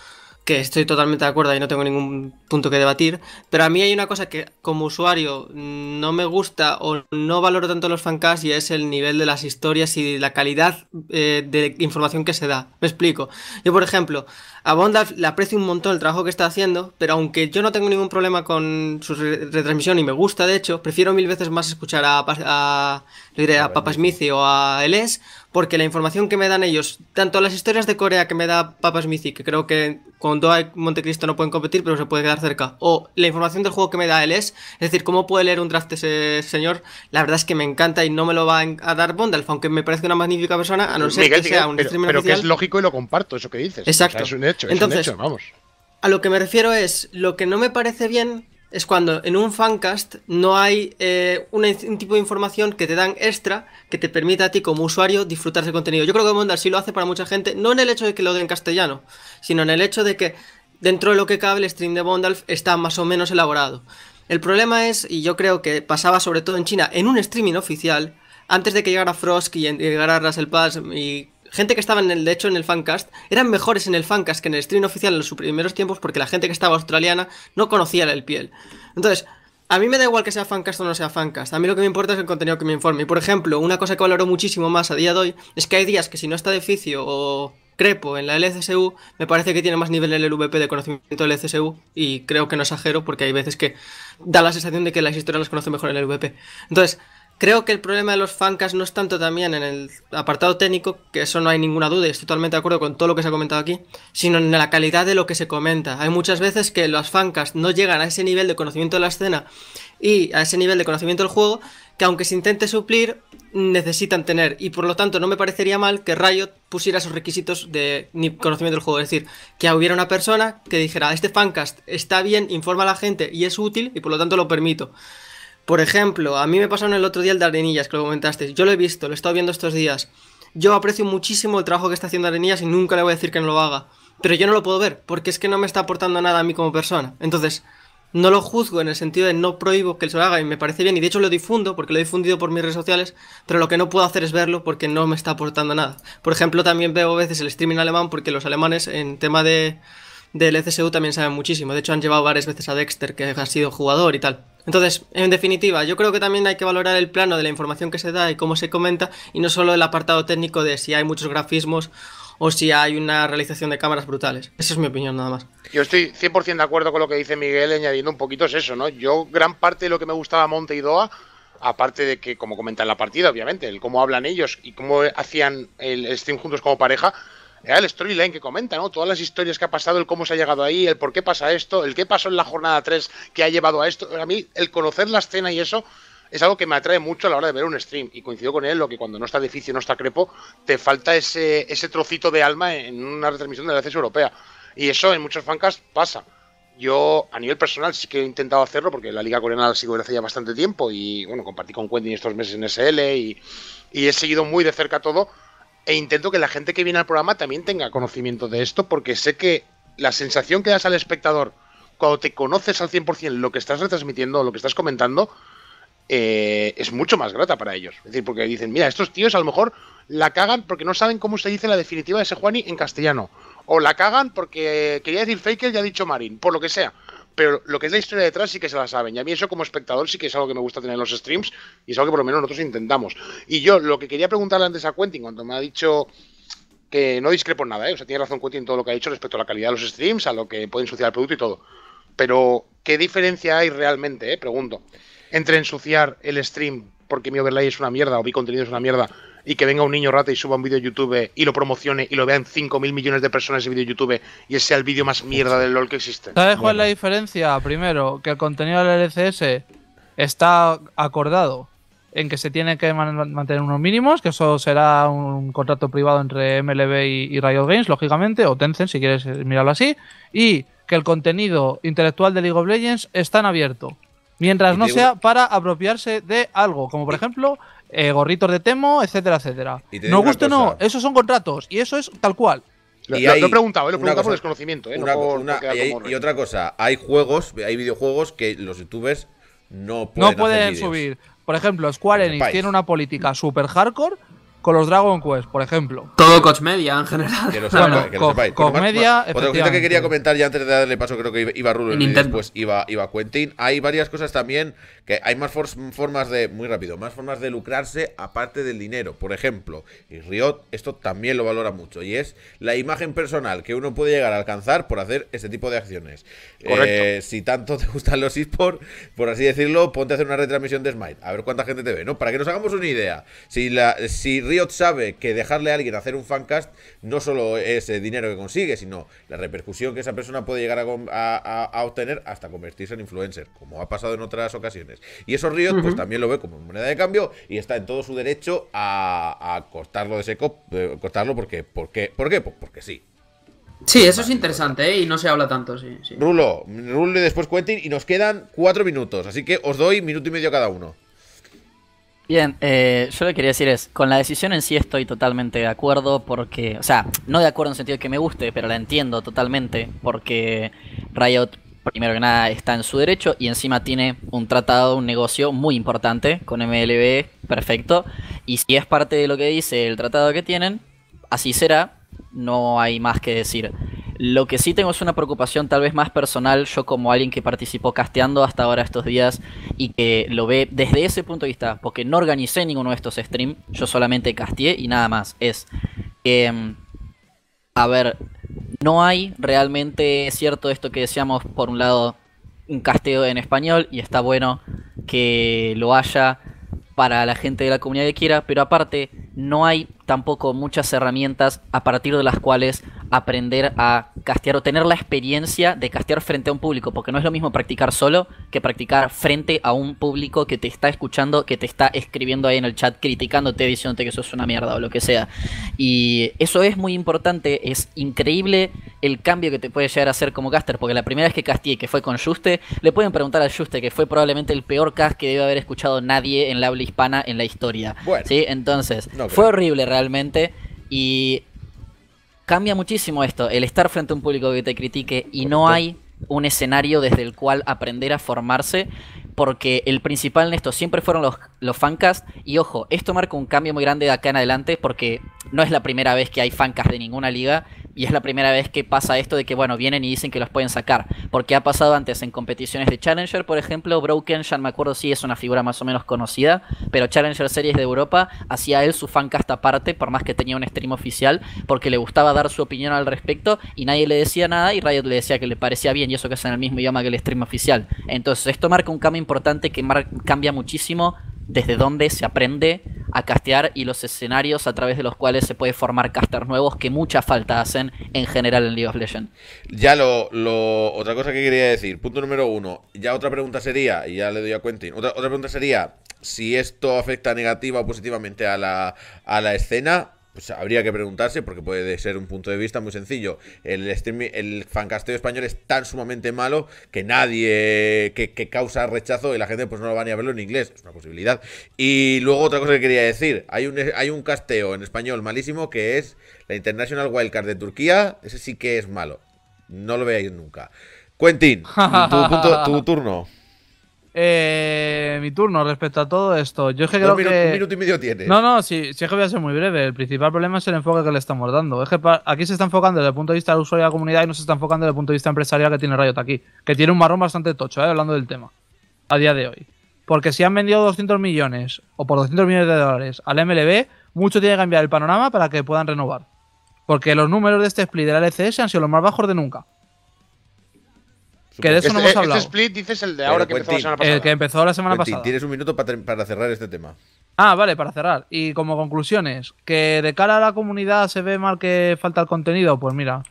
que estoy totalmente de acuerdo y no tengo ningún punto que debatir, pero a mí hay una cosa que como usuario no me gusta o no valoro tanto los fancasts y es el nivel de las historias y la calidad eh, de información que se da. Me explico. Yo, por ejemplo, a Bondalf le aprecio un montón el trabajo que está haciendo, pero aunque yo no tengo ningún problema con su retransmisión y me gusta, de hecho, prefiero mil veces más escuchar a, a, diré, a Papa Smithy o a Elés, porque la información que me dan ellos, tanto las historias de Corea que me da Papa Smithy, que creo que con Doha y Montecristo no pueden competir, pero se puede quedar cerca, o la información del juego que me da Elés es decir, cómo puede leer un draft ese señor, la verdad es que me encanta y no me lo va a dar Bondalf, aunque me parece una magnífica persona, a no eh, ser que sea un pero, que es lógico y lo comparto, eso que dices. Exacto. Entonces, vamos. A lo que me refiero es, lo que no me parece bien es cuando en un fancast no hay eh, un, tipo de información que te dan extra que te permita a ti como usuario disfrutar ese contenido. Yo creo que Bondalf sí lo hace para mucha gente, no en el hecho de que lo den en castellano, sino en el hecho de que dentro de lo que cabe el stream de Bondalf está más o menos elaborado. El problema es, y yo creo que pasaba sobre todo en China, en un streaming oficial, antes de que llegara Frost y llegara Russell Pass y gente que estaba en el, de hecho en el fancast, eran mejores en el fancast que en el stream oficial en los primeros tiempos porque la gente que estaba australiana no conocía el piel. Entonces, a mí me da igual que sea fancast o no sea fancast. A mí lo que me importa es el contenido que me informe. Y por ejemplo, una cosa que valoro muchísimo más a día de hoy es que hay días que si no está de o crepo en la LCSU, me parece que tiene más nivel en el LVP de conocimiento del LCSU. Y creo que no exagero porque hay veces que da la sensación de que las historias las conoce mejor en el LVP. Entonces, Creo que el problema de los fancas no es tanto también en el apartado técnico, que eso no hay ninguna duda y estoy totalmente de acuerdo con todo lo que se ha comentado aquí, sino en la calidad de lo que se comenta. Hay muchas veces que los fancas no llegan a ese nivel de conocimiento de la escena y a ese nivel de conocimiento del juego, que aunque se intente suplir, necesitan tener. Y por lo tanto, no me parecería mal que Riot pusiera esos requisitos de conocimiento del juego. Es decir, que hubiera una persona que dijera, este fancast está bien, informa a la gente y es útil, y por lo tanto lo permito. Por ejemplo, a mí me pasaron el otro día el de Arenillas, que lo comentaste. Yo lo he visto, lo he estado viendo estos días. Yo aprecio muchísimo el trabajo que está haciendo Arenillas y nunca le voy a decir que no lo haga. Pero yo no lo puedo ver, porque es que no me está aportando nada a mí como persona. Entonces, no lo juzgo en el sentido de no prohíbo que se lo haga y me parece bien y de hecho lo difundo porque lo he difundido por mis redes sociales, pero lo que no puedo hacer es verlo porque no me está aportando nada. Por ejemplo, también veo a veces el streaming alemán porque los alemanes en tema de del e CSU también saben muchísimo. De hecho, han llevado varias veces a Dexter, que ha sido jugador y tal. Entonces, en definitiva, yo creo que también hay que valorar el plano de la información que se da y cómo se comenta, y no solo el apartado técnico de si hay muchos grafismos o si hay una realización de cámaras brutales. Esa es mi opinión nada más. Yo estoy 100% de acuerdo con lo que dice Miguel, añadiendo un poquito es eso, ¿no? Yo gran parte de lo que me gustaba Monte y Doha, aparte de que, como comentan la partida, obviamente, el cómo hablan ellos y cómo hacían el stream juntos como pareja, el storyline que comenta, ¿no? Todas las historias que ha pasado, el cómo se ha llegado ahí, el por qué pasa esto, el qué pasó en la jornada 3 que ha llevado a esto. A mí, el conocer la escena y eso es algo que me atrae mucho a la hora de ver un stream. Y coincido con él, lo que cuando no está difícil, no está crepo, te falta ese, ese trocito de alma en una retransmisión de la CES europea. Y eso en muchos fancasts pasa. Yo, a nivel personal, sí que he intentado hacerlo porque la Liga Coreana la sigo desde hace ya bastante tiempo y, bueno, compartí con Quentin estos meses en SL y he seguido muy de cerca todo e intento que la gente que viene al programa también tenga conocimiento de esto, porque sé que la sensación que das al espectador cuando te conoces al 100% lo que estás retransmitiendo, lo que estás comentando, eh, es mucho más grata para ellos. Es decir, porque dicen, mira, estos tíos a lo mejor la cagan porque no saben cómo se dice la definitiva de ese Juani en castellano. O la cagan porque quería decir Faker ya ha dicho Marín, por lo que sea pero lo que es la historia detrás sí que se la saben. Y a mí eso como espectador sí que es algo que me gusta tener en los streams y es algo que por lo menos nosotros intentamos. Y yo lo que quería preguntarle antes a Quentin, cuando me ha dicho que no discrepo en nada, ¿eh? o sea, tiene razón Quentin en todo lo que ha dicho respecto a la calidad de los streams, a lo que puede ensuciar el producto y todo. Pero, ¿qué diferencia hay realmente, eh? pregunto, entre ensuciar el stream porque mi overlay es una mierda o mi contenido es una mierda y que venga un niño rata y suba un vídeo YouTube y lo promocione y lo vean 5.000 millones de personas ese vídeo YouTube y ese sea el vídeo más mierda del LOL que existe. ¿Sabes cuál es la diferencia? Primero, que el contenido del LCS está acordado en que se tiene que mantener unos mínimos, que eso será un contrato privado entre MLB y, y Riot Games, lógicamente, o Tencent, si quieres eh, mirarlo así, y que el contenido intelectual de League of Legends está en abierto. Mientras no sea para apropiarse de algo, como por ejemplo eh, gorritos de Temo, etcétera, etcétera. No guste no, esos son contratos y eso es tal cual. Lo, he preguntado, lo he eh, preguntado por desconocimiento. Eh, y, otra cosa, hay juegos, hay videojuegos que los youtubers no pueden, subir. Por ejemplo, Square Enix tiene una política super hardcore con los Dragon Quest, por ejemplo. Todo Coach Media en general. Que lo, sepa, que lo sepáis. Coach Media, Otra cosa que quería comentar ya antes de darle paso, creo que iba Rulo y después iba, iba Quentin. Hay varias cosas también que hay más formas de, muy rápido, más formas de lucrarse aparte del dinero. Por ejemplo, y Riot esto también lo valora mucho y es la imagen personal que uno puede llegar a alcanzar por hacer ese tipo de acciones. Eh, si tanto te gustan los esports, por así decirlo, ponte a hacer una retransmisión de Smite. A ver cuánta gente te ve, ¿no? Para que nos hagamos una idea. Si, la, si Riot sabe que dejarle a alguien hacer un fancast no solo es el dinero que consigue, sino la repercusión que esa persona puede llegar a, obtener hasta convertirse en influencer, como ha pasado en otras ocasiones. Y eso Riot pues también lo ve como moneda de cambio y está en todo su derecho a, cortarlo de seco, eh, cortarlo porque, ¿por qué? Pues porque sí. Sí, eso es interesante, eh, y no se habla tanto, Rulo, Rulo después Quentin, y nos quedan cuatro minutos, así que os doy minuto y medio cada uno. Bien, eh, yo lo que quería decir es, con la decisión en sí estoy totalmente de acuerdo porque, o sea, no de acuerdo en el sentido que me guste, pero la entiendo totalmente porque Riot, primero que nada, está en su derecho y encima tiene un tratado, un negocio muy importante con MLB, perfecto, y si es parte de lo que dice el tratado que tienen, así será, no hay más que decir. Lo que sí tengo es una preocupación tal vez más personal, yo como alguien que participó casteando hasta ahora estos días y que lo ve desde ese punto de vista, porque no organicé ninguno de estos streams, yo solamente casteé y nada más, es em, a ver, no hay realmente cierto esto que decíamos, por un lado, un casteo en español y está bueno que lo haya para la gente de la comunidad que quiera, pero aparte no hay tampoco muchas herramientas a partir de las cuales aprender a castear o tener la experiencia de castear frente a un público, porque no es lo mismo practicar solo que practicar frente a un público que te está escuchando, que te está escribiendo ahí en el chat, criticándote, diciéndote que sos una mierda o lo que sea. Y eso es muy importante, es increíble el cambio que te puede llegar a hacer como caster, porque la primera vez que casteé, que fue con Juste, le pueden preguntar a Juste, que fue probablemente el peor cast que debe haber escuchado nadie en la habla hispana en la historia. ¿sí? Entonces, fue horrible realmente y cambia muchísimo esto, el estar frente a un público que te critique y no hay un escenario desde el cual aprender a formarse, porque el principal en esto siempre fueron los, los fancasts, y ojo, esto marca un cambio muy grande de acá en adelante, porque no es la primera vez que hay fancasts de ninguna liga, y es la primera vez que pasa esto de que, bueno, vienen y dicen que los pueden sacar. Porque ha pasado antes en competiciones de Challenger, por ejemplo, Broken, ya me acuerdo si es una figura más o menos conocida, pero Challenger Series de Europa hacía él su fancast aparte, por más que tenía un stream oficial, porque le gustaba dar su opinión al respecto y nadie le decía nada y Riot le decía que le parecía bien y eso que es en el mismo idioma que el stream oficial. Entonces, esto marca un cambio importante que cambia muchísimo desde dónde se aprende a castear y los escenarios a través de los cuales se puede formar casters nuevos que mucha falta hacen en general en League of Legends. Ya lo, otra cosa que quería decir, punto número uno, ya otra pregunta sería, y ya le doy a Quentin, otra, pregunta sería si esto afecta negativa o positivamente a la, a la escena pues habría que preguntarse, porque puede ser un punto de vista muy sencillo. El, fancasteo español es tan sumamente malo que nadie que, causa rechazo y la gente pues no lo va ni a verlo en inglés. Es una posibilidad. Y luego otra cosa que quería decir. Hay un, hay un casteo en español malísimo que es la International Wildcard de Turquía. Ese sí que es malo. No lo veáis nunca. Quentin, tu turno. Eh, mi turno respecto a todo esto. Yo es que No, no, sí, es que voy a ser muy breve. El principal problema es el enfoque que le estamos dando. Es que aquí se está enfocando desde el punto de vista del usuario de la comunidad y no se está enfocando desde el punto de vista empresarial que tiene Riot aquí. Que tiene un marrón bastante tocho, eh, hablando del tema. A día de hoy. Porque si han vendido 200 millones o por 200 millones de dólares al MLB, mucho tiene que cambiar el panorama para que puedan renovar. Porque los números de este split de LCS han sido los más bajos de nunca. Que de eso no este hemos este hablado. split dices el de eh, ahora que empezó la semana pasada. El que empezó la semana pasada. Tienes un minuto para, cerrar este tema. Ah, vale, para cerrar. Y como conclusiones, que de cara a la comunidad se ve mal que falta el contenido, pues mira,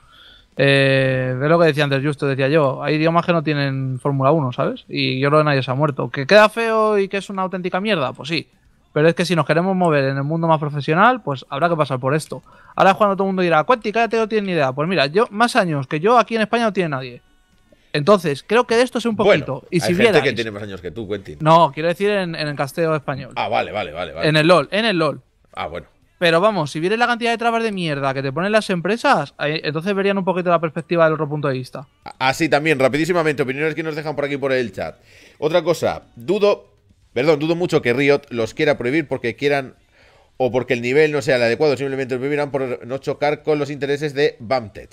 eh, lo que decía antes Justo, decía yo, hay idiomas que no tienen Fórmula 1, ¿sabes? Y yo lo que nadie se ha muerto. ¿Que queda feo y que es una auténtica mierda? Pues sí. Pero es que si nos queremos mover en el mundo más profesional, pues habrá que pasar por esto. Ahora es cuando todo el mundo dirá, Cuenti, cállate, no tiene ni idea. Pues mira, yo más años que yo aquí en España no tiene nadie. Entonces, creo que de esto es un poquito. y si hay gente que tiene más años que tú, Quentin. No, quiero decir en, el casteo español. Ah, vale, vale, vale, vale. En el LOL, en el LOL. Ah, bueno. Pero vamos, si vieres la cantidad de trabas de mierda que te ponen las empresas, entonces verían un poquito la perspectiva del otro punto de vista. Así también, rapidísimamente, opiniones que nos dejan por aquí por el chat. Otra cosa, dudo, perdón, dudo mucho que Riot los quiera prohibir porque quieran o porque el nivel no sea el adecuado, simplemente vivirán por no chocar con los intereses de Bamtech.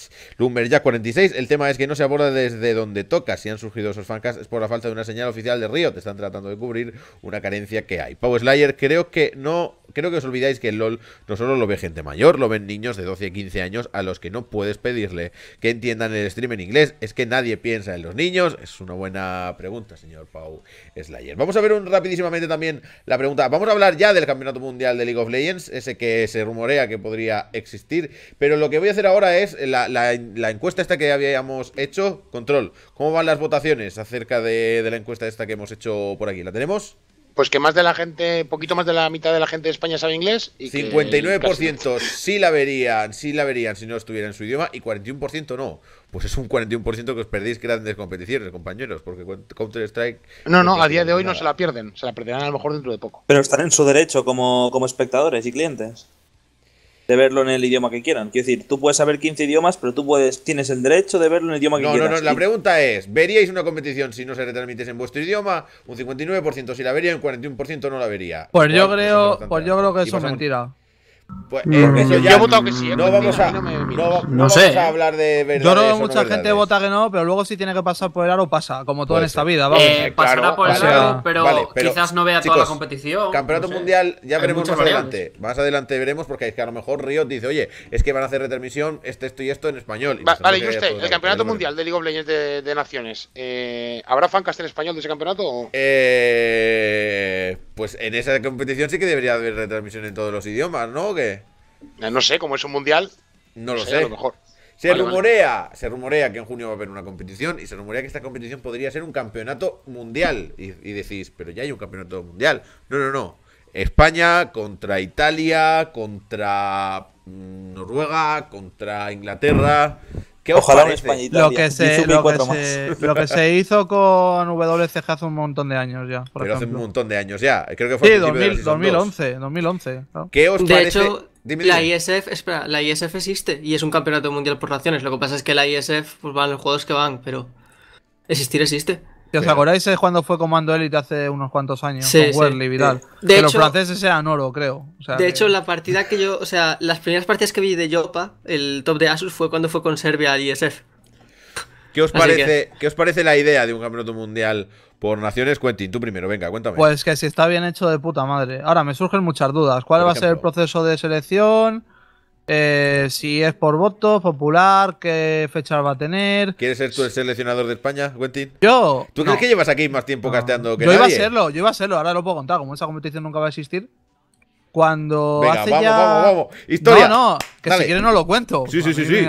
ya 46, el tema es que no se aborda desde donde toca. Si han surgido esos fancas es por la falta de una señal oficial de Riot. Están tratando de cubrir una carencia que hay. Pau Slayer, creo que no. Creo que os olvidáis que el LOL no solo lo ve gente mayor, lo ven niños de 12 y 15 años a los que no puedes pedirle que entiendan el stream en inglés. ¿Es que nadie piensa en los niños? Es una buena pregunta, señor Pau Slayer. Vamos a ver rapidísimamente también la pregunta. Vamos a hablar ya del Campeonato Mundial de League of Legends, ese que se rumorea que podría existir. Pero lo que voy a hacer ahora es la, encuesta esta que habíamos hecho. Control, ¿cómo van las votaciones acerca de la encuesta esta que hemos hecho por aquí? ¿La tenemos? pues que más de la gente, poquito más de la mitad de la gente de España sabe inglés. Y 59% sí la verían, sí la verían si no estuviera en su idioma y 41% no. Pues es un 41% que os perdéis grandes competiciones, compañeros, porque Counter-Strike... No, no, a día de hoy no se la pierden, se la perderán a lo mejor dentro de poco. Pero están en su derecho como, como espectadores y clientes de verlo en el idioma que quieran. Quiero decir, tú puedes saber 15 idiomas, pero tú puedes, tienes el derecho de verlo en el idioma que quieras. No, no, la pregunta es, ¿veríais una competición si no se retransmitiese en vuestro idioma? Un 59% sí la vería, un 41% no la vería. Pues yo creo, pues yo creo que eso es mentira. Pues, eh, yo he votado que sí. No, vamos, a, hablar de verdades. Yo mucha gente vota que no, pero luego si tiene que pasar por el aro, pasa, como todo en pues, esta vida. Vamos. Eh, eh, pasará por el aro, pero, quizás no vea toda la competición. Campeonato mundial, ya veremos más adelante. Más adelante veremos, porque que a lo mejor Riot dice, oye, es que van a hacer retransmisión este, esto y esto en español. vale, y usted, el campeonato mundial de League of Legends de, Naciones, ¿habrá fancast en español de ese campeonato? pues en esa competición sí que debería haber retransmisión en todos los idiomas, ¿no? Eh, no sé, como es un mundial. No, lo sé. lo mejor. Se rumorea, se rumorea que en junio va a haber una competición y se rumorea que esta competición podría ser un campeonato mundial. y decís, pero ya hay un campeonato mundial. No, no, no. España contra Italia, contra mm, Noruega, contra Inglaterra. ¿Qué Ojalá en Lo que, se, lo que, hizo con WCG hace un montón de años ya. Por hace un montón de años ya. Creo que fue sí, 2011. 2011 ¿no? de Hecho, la ISF, espera, la ISF existe y es un campeonato mundial por naciones. Lo que pasa es que la ISF pues van los juegos que van, pero existir existe os acordáis de cuando fue Comando Elite hace unos cuantos años? Sí, con sí, y tal. que los franceses eran oro, creo. de hecho, la partida que yo. O sea, las primeras partidas que vi de Yopa, el top de Asus, fue cuando fue con Serbia al ISF. ¿Qué os, parece, os parece la idea de un campeonato mundial por naciones, Quentin, tú primero, venga, cuéntame. Pues que si está bien hecho de puta madre. Ahora, me surgen muchas dudas. ¿Cuál va a ser el proceso de selección? Eh, si es por voto, popular, qué fecha va a tener. ¿Quieres ser tú el seleccionador de España, Quentin? Yo. ¿Tú crees que llevas aquí más tiempo casteando que yo nadie? Yo iba a serlo, yo iba a serlo, ahora lo puedo contar, como esa competición nunca va a existir. Cuando. hace vamos, vamos, vamos. Historia. No, no, que si quieres no lo cuento. Sí, sí, sí. sí.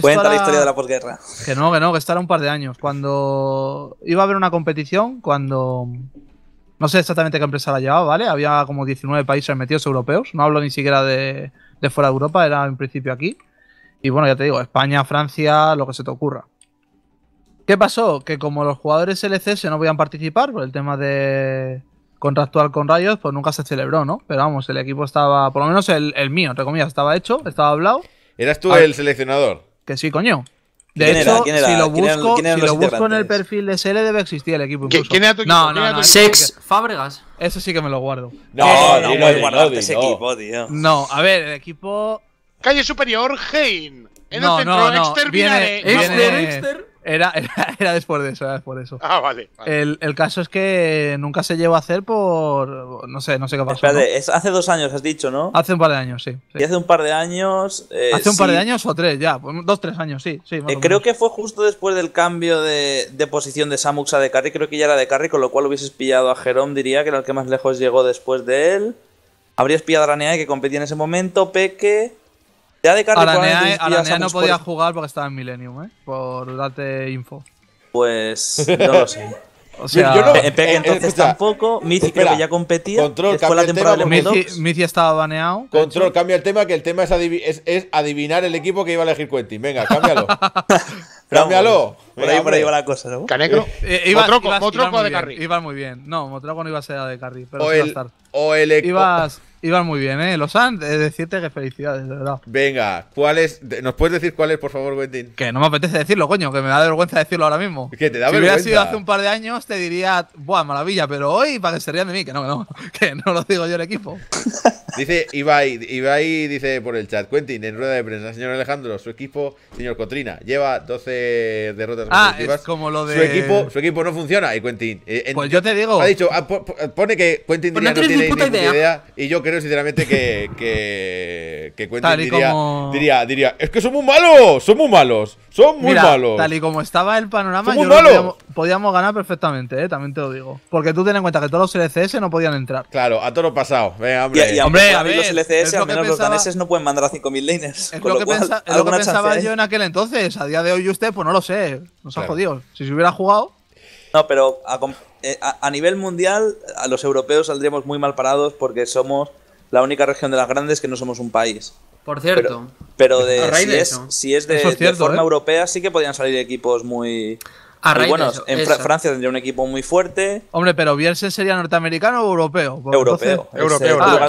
Cuenta la historia de la posguerra. Que no, que no, que estará un par de años. Cuando iba a haber una competición, cuando. No sé exactamente qué empresa la llevaba, ¿vale? Había como 19 países metidos europeos. No hablo ni siquiera de, de fuera de Europa, era en principio aquí. Y bueno, ya te digo, España, Francia, lo que se te ocurra. ¿Qué pasó? Que como los jugadores LCS no podían participar por el tema de contractual con Rayos, pues nunca se celebró, ¿no? Pero vamos, el equipo estaba, por lo menos el, mío, entre comillas, estaba hecho, estaba hablado. ¿Eras tú el seleccionador? Que sí, coño. De hecho, si lo busco, si lo busco en el perfil de SL debe existir el equipo. ¿Quién era tu equipo? No, no, Sex Fábregas. Eso sí que me lo guardo. No, eh, no, no puedes guardarte ese equipo, tío. No, a ver, el equipo. Calle Superior, Hein. En el centro, no, Era, después de eso, era después de eso. Ah, vale. El, caso es que nunca se llevó a hacer por. No sé, no sé qué pasó. Espérate, hace dos años has dicho, ¿no? Hace un par de años, sí. Y hace un par de años. Eh, hace un par de años o tres, ya. Pues, dos, tres años, sí. sí eh, creo que fue justo después del cambio de, posición de Samux a de Carry. Creo que ya era de Carry, con lo cual hubieses pillado a Jerome, diría, que era el que más lejos llegó después de él. Habrías pillado a Ranea que competía en ese momento, Peque. Ya de carne eh, no podía jugar porque estaba en Millennium, ¿eh? Por darte info. Pues no lo sé. O sea, yo, no, eh, entonces tampoco, Mizi creo que ya competía. Control, cambia tema, estaba baneado. Control, cambia el tema, que el tema es, adivinar el equipo que iba a elegir Quentin. Venga, cámbialo. cámbialo. Por ahí, por ahí va la cosa, ¿no? Canecro. Eh, iba, Motroco, o de Iba muy bien. No, Motroco no iba a ser de carry, pero o el, a estar. O el Ibas iban muy bien, ¿eh? Los han eh, de decirte que felicidades, de verdad. Venga, ¿cuál es? ¿Nos puedes decir cuál es, por favor, Quentin? Que no me apetece decirlo, coño, que me da vergüenza decirlo ahora mismo. Que te da vergüenza. Si hubiera sido hace un par de años, te diría, ¡buah, maravilla! Pero hoy, para que se rían de mí, que no, que no, que no lo digo yo el equipo. dice Ibai, Ibai dice por el chat, Quentin, en rueda de prensa, señor Alejandro, su equipo, señor Cotrina, lleva 12 derrotas ah, Es como lo de... Su equipo, su equipo no funciona, y Quentin. Eh, pues yo te digo. Ha dicho, ah, pone que Quentin pues no, tiene ni idea. y yo creo sinceramente, que, que, que diría, diría, es que somos malos, somos malos, son muy malos. Tal y como estaba el panorama, yo podíamos, podíamos, ganar perfectamente, ¿eh? también te lo digo. Porque tú ten en cuenta que todos los LCS no podían entrar. Claro, a toro pasado. Y, hombre, a mí los LCS, al menos los daneses no pueden mandar a 5.000 laners. Es lo, que, pensaba ¿eh? yo en aquel entonces. A día de hoy usted, pues no lo sé. Nos ha jodido. Si se hubiera jugado... No, pero eh, a, nivel mundial, a los europeos saldríamos muy mal parados porque somos la única región de las grandes que no somos un país. Por cierto. Pero, de, si, es, es, de, forma ¿eh? europea, sí que podían salir equipos muy. A en Francia tendría un equipo muy fuerte. Hombre, pero Bielsen sería norteamericano o europeo. Pues europeo. europeo. Ah,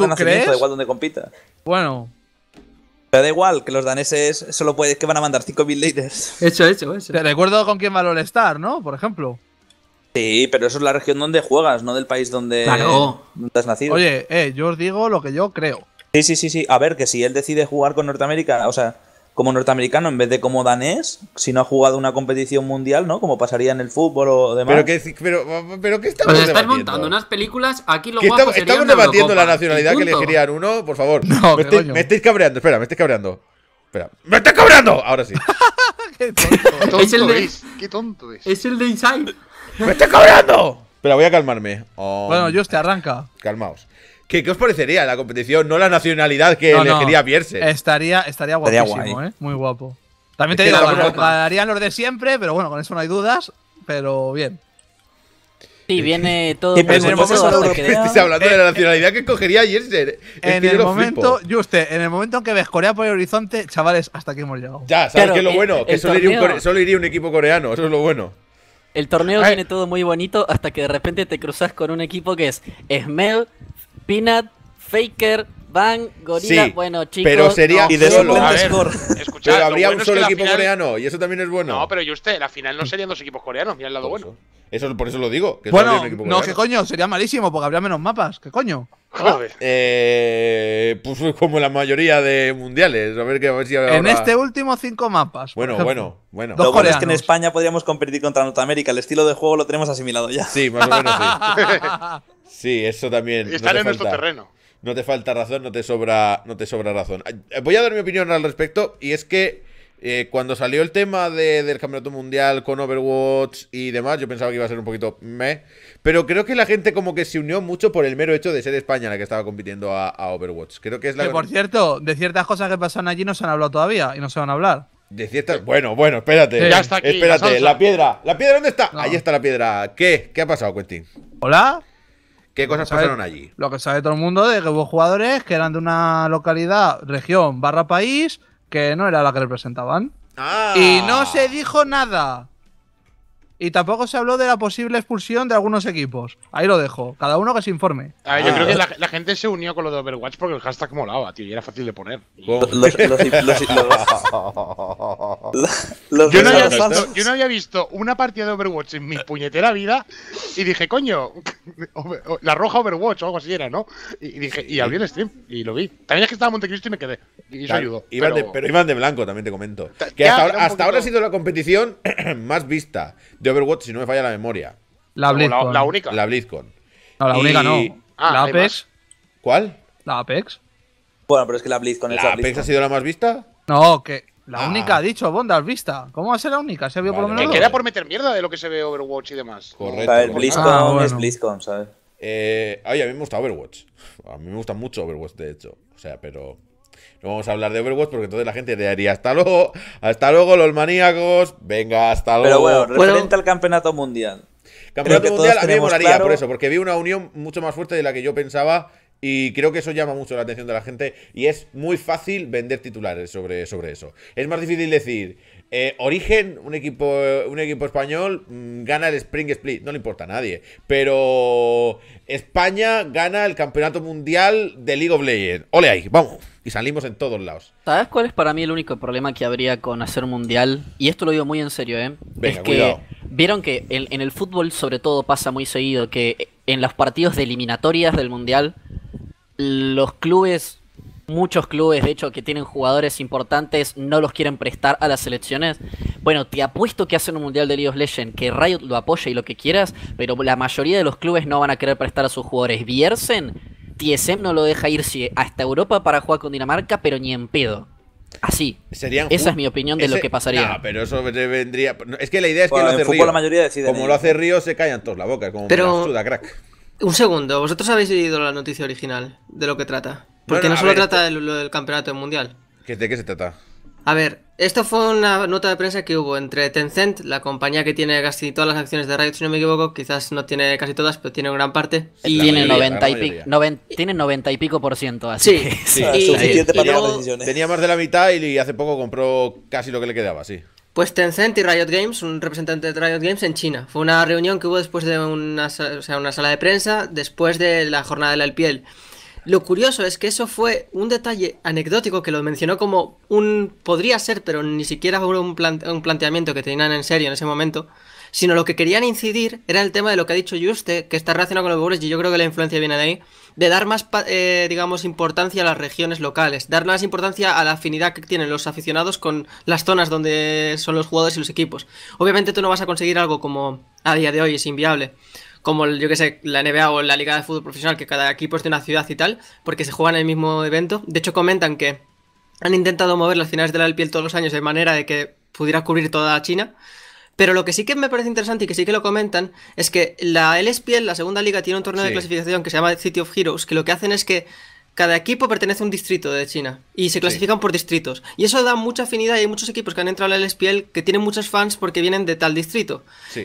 igual donde compita. Bueno. Pero da igual, que los daneses solo pueden que van a mandar 5.000 leaders. Hecho, hecho, hecho. Te recuerdo con quién va a ¿no? Por ejemplo. Sí, pero eso es la región donde juegas, no del país donde, claro. has nacido. Oye, eh, yo os digo lo que yo creo. Sí, sí, sí, sí. A ver, que si él decide jugar con Norteamérica, o sea, como norteamericano en vez de como danés, si no ha jugado una competición mundial, ¿no? Como pasaría en el fútbol o demás. Pero que, pero, pero que estamos montando unas películas, aquí lo que estamos, estamos debatiendo la nacionalidad que elegirían uno, por favor. No, me, me estáis cabreando, espera, me estáis cabreando. Espera, ¡me estáis cabreando! Ahora sí. qué tonto, ¿Qué tonto es, de, qué tonto es. Es el de Inside. ¡Me estoy cobrando! Pero voy a calmarme. Bueno, Juste, arranca. Calmaos. ¿Qué, ¿Qué, os parecería la competición? No la nacionalidad que elegiría no. Estaría, estaría guapísimo, ¿eh? Muy guapo. También te digo, harían los de siempre, pero bueno, con eso no hay dudas. Pero bien. Sí, viene todo. Y ¿Estás hablando de la eh, nacionalidad que escogería Jensen. En el momento, Juste, en el momento en que ves Corea por el horizonte, chavales, hasta aquí hemos llegado. Ya, ¿sabes qué es lo eh, bueno? Que solo iría, un equipo coreano, eso es lo bueno. El torneo viene todo muy bonito hasta que de repente te cruzas con un equipo que es Smell, Peanut, Faker, bueno, chicos. Pero sería. solo. habría un solo equipo coreano, y eso también es bueno. No, pero yo usted, la final no serían dos equipos coreanos, mira el lado bueno. Eso. por eso lo digo. bueno, no, qué coño, sería malísimo, porque habría menos mapas, ¿qué coño? Joder. Eh, pues como la mayoría de mundiales. A ver, En este último, cinco mapas. Bueno, bueno, bueno. Lo bueno es que en España podríamos competir contra Norteamérica. El estilo de juego lo tenemos asimilado ya. Sí, más o menos sí. sí, eso también. estar en nuestro terreno no te falta razón, no te sobra, no te sobra razón. Eh, voy a dar mi opinión al respecto y es que eh, cuando salió el tema del campeonato mundial con Overwatch y demás, yo pensaba que iba a ser un poquito meh, pero creo que la gente como que se unió mucho por el mero hecho de ser España la que estaba compitiendo a, Overwatch. Creo que es por cierto, de ciertas cosas que pasan allí no se han hablado todavía y no se van a hablar. De ciertas... Bueno, bueno, espérate. Ya está aquí, espérate, la, piedra. ¿La piedra dónde está? Ahí está la piedra. ¿Qué? ¿Qué ha pasado, Quentin? ¿Hola? ¿Qué cosas pasaron allí? Lo que sabe todo el mundo de que hubo jugadores que eran de una localidad, región, barra país, que no era la que representaban. Ah. Y no se dijo nada. Y tampoco se habló de la posible expulsión de algunos equipos. Ahí lo dejo. Cada uno que se informe. yo creo que ah. la, gente se unió con lo de Overwatch porque el hashtag molaba, tío. Y era fácil de poner. Los, yo, no había visto, una partida de Overwatch en mi puñetera vida y dije, coño, la roja Overwatch o algo así era, ¿no? Y dije, y abrí el stream y lo vi. También es que estaba Montecristo y me quedé. Y eso ayudó. pero... De, iban de blanco, también te comento. que hasta, ahora, ha sido la competición más vista de Overwatch, si no me falla la memoria. La BlizzCon. La, única. La BlizzCon. No, la única no. Ah, la Apex. ¿Cuál? La Apex. Bueno, pero es que la BlizzCon la ¿La Apex ha sido la más vista? No, que, la ah. única, ha dicho has vista. ¿Cómo va a ser la única? Se vio por Que por meter mierda de lo que se ve Overwatch y demás. Correcto. el BlizzCon ah, es BlizzCon, ¿sabes? Eh, ay, a mí me gusta Overwatch. A mí me gusta mucho Overwatch, de hecho. O sea, pero. No vamos a hablar de Overwatch porque entonces la gente te haría hasta luego, hasta luego, los maníacos. Venga, hasta luego. Pero bueno, referente el campeonato mundial. Campeonato mundial a mí me molaría por eso, porque vi una unión mucho más fuerte de la que yo pensaba y creo que eso llama mucho la atención de la gente y es muy fácil vender titulares sobre, sobre eso. Es más difícil decir, eh, Origen, un equipo, un equipo español, mm, gana el Spring Split, no le importa a nadie. Pero España gana el Campeonato Mundial de League of Legends. Ole ahí, vamos. Y salimos en todos lados. ¿Sabes cuál es para mí el único problema que habría con hacer mundial? Y esto lo digo muy en serio, ¿eh? es que vieron que en, en el fútbol sobre todo pasa muy seguido que en los partidos de eliminatorias del mundial los clubes, muchos clubes de hecho que tienen jugadores importantes, no los quieren prestar a las selecciones. Bueno, te apuesto que hacen un Mundial de League of que Riot lo apoya y lo que quieras, pero la mayoría de los clubes no van a querer prestar a sus jugadores. Viersen, TSM no lo deja irse hasta Europa para jugar con Dinamarca, pero ni en pedo. Así. Esa es mi opinión de lo que pasaría. pero eso vendría. Es que la idea es que lo hace La mayoría como lo hace Río, se callan todos la boca. Como pero... crack. Un segundo, ¿vosotros habéis leído la noticia original de lo que trata? Porque no solo trata eh, lo del campeonato mundial. ¿De qué se trata? A ver, esto fue una nota de prensa que hubo entre Tencent, la compañía que tiene casi todas las acciones de Riot, si no me equivoco, quizás no tiene casi todas, pero tiene gran parte. Y tiene, 90 y pico, tiene noventa y pico por ciento, así. Sí, sí. Ah, tenía más de la mitad y hace poco compró casi lo que le quedaba, sí. Pues Tencent y Riot Games, un representante de Riot Games en China. Fue una reunión que hubo después de una, o sea, una sala de prensa, después de la jornada de la Piel. Lo curioso es que eso fue un detalle anecdótico que lo mencionó como un podría ser, pero ni siquiera fue un, un planteamiento que tenían en serio en ese momento, sino lo que querían incidir era el tema de lo que ha dicho Juste, que está relacionado con los pobres y yo creo que la influencia viene de ahí de dar más, eh, digamos, importancia a las regiones locales, dar más importancia a la afinidad que tienen los aficionados con las zonas donde son los jugadores y los equipos. Obviamente tú no vas a conseguir algo como a día de hoy, es inviable, como yo que sé, la NBA o la Liga de Fútbol Profesional, que cada equipo es de una ciudad y tal, porque se juegan en el mismo evento. De hecho, comentan que han intentado mover las finales de la del todos los años de manera de que pudiera cubrir toda China pero lo que sí que me parece interesante y que sí que lo comentan es que la LSPL, la segunda liga, tiene un torneo de clasificación que se llama City of Heroes, que lo que hacen es que cada equipo pertenece a un distrito de China y se clasifican por distritos. Y eso da mucha afinidad y hay muchos equipos que han entrado a la LSPL que tienen muchos fans porque vienen de tal distrito.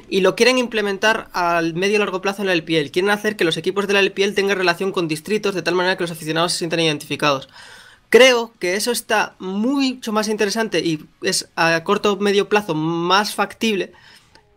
Y lo quieren implementar al medio y largo plazo en la LPL. Quieren hacer que los equipos de la LPL tengan relación con distritos de tal manera que los aficionados se sientan identificados. Creo que eso está mucho más interesante y es a corto o medio plazo más factible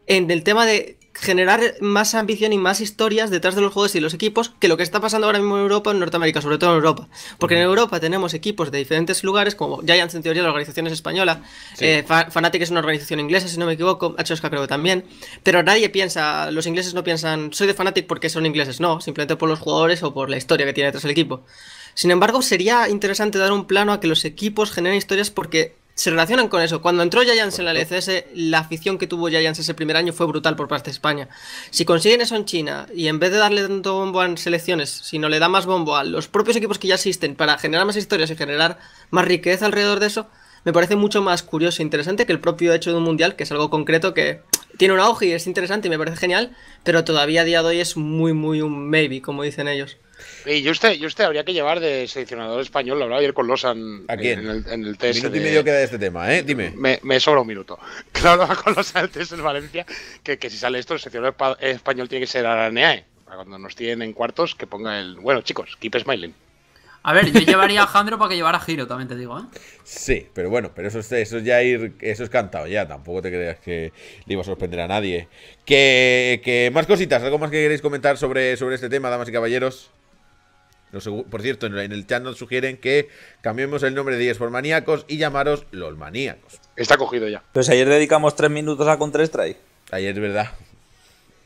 en el tema de generar más ambición y más historias detrás de los juegos y los equipos que lo que está pasando ahora mismo en Europa, en Norteamérica, sobre todo en Europa. Porque en Europa tenemos equipos de diferentes lugares, como Giants en teoría, la organización es española, eh, Fanatic es una organización inglesa, si no me equivoco, HSK creo también, pero nadie piensa, los ingleses no piensan, soy de Fanatic porque son ingleses, no, simplemente por los jugadores o por la historia que tiene detrás el equipo. Sin embargo, sería interesante dar un plano a que los equipos generen historias porque se relacionan con eso. Cuando entró Giants en la LCS, la afición que tuvo Giants ese primer año fue brutal por parte de España. Si consiguen eso en China y en vez de darle tanto bombo a selecciones, no le da más bombo a los propios equipos que ya existen para generar más historias y generar más riqueza alrededor de eso, me parece mucho más curioso e interesante que el propio hecho de un mundial, que es algo concreto que tiene un auge y es interesante y me parece genial, pero todavía a día de hoy es muy, muy un maybe, como dicen ellos. Y yo usted, yo usted habría que llevar de seleccionador español, lo hablaba ayer con Losan En, el, en el test. medio este tema, ¿eh? Dime. Me, me sobra un minuto. Claro, con Losan el en Valencia, que, si sale esto, el seleccionador español tiene que ser Araneae. ¿eh? Para cuando nos tienen en cuartos, que ponga el. Bueno, chicos, keep smiling. A ver, yo llevaría a Jandro para que llevara a Giro, también te digo, ¿eh? Sí, pero bueno, pero eso, eso ya ir, eso es cantado ya, tampoco te creas que le iba a sorprender a nadie. Que, más cositas, algo más que queréis comentar sobre, sobre este tema, damas y caballeros por cierto, en el chat nos sugieren que cambiemos el nombre de 10 maníacos y llamaros los maníacos. Está cogido ya. Pues ayer dedicamos tres minutos a Counter-Strike. Ayer, es verdad.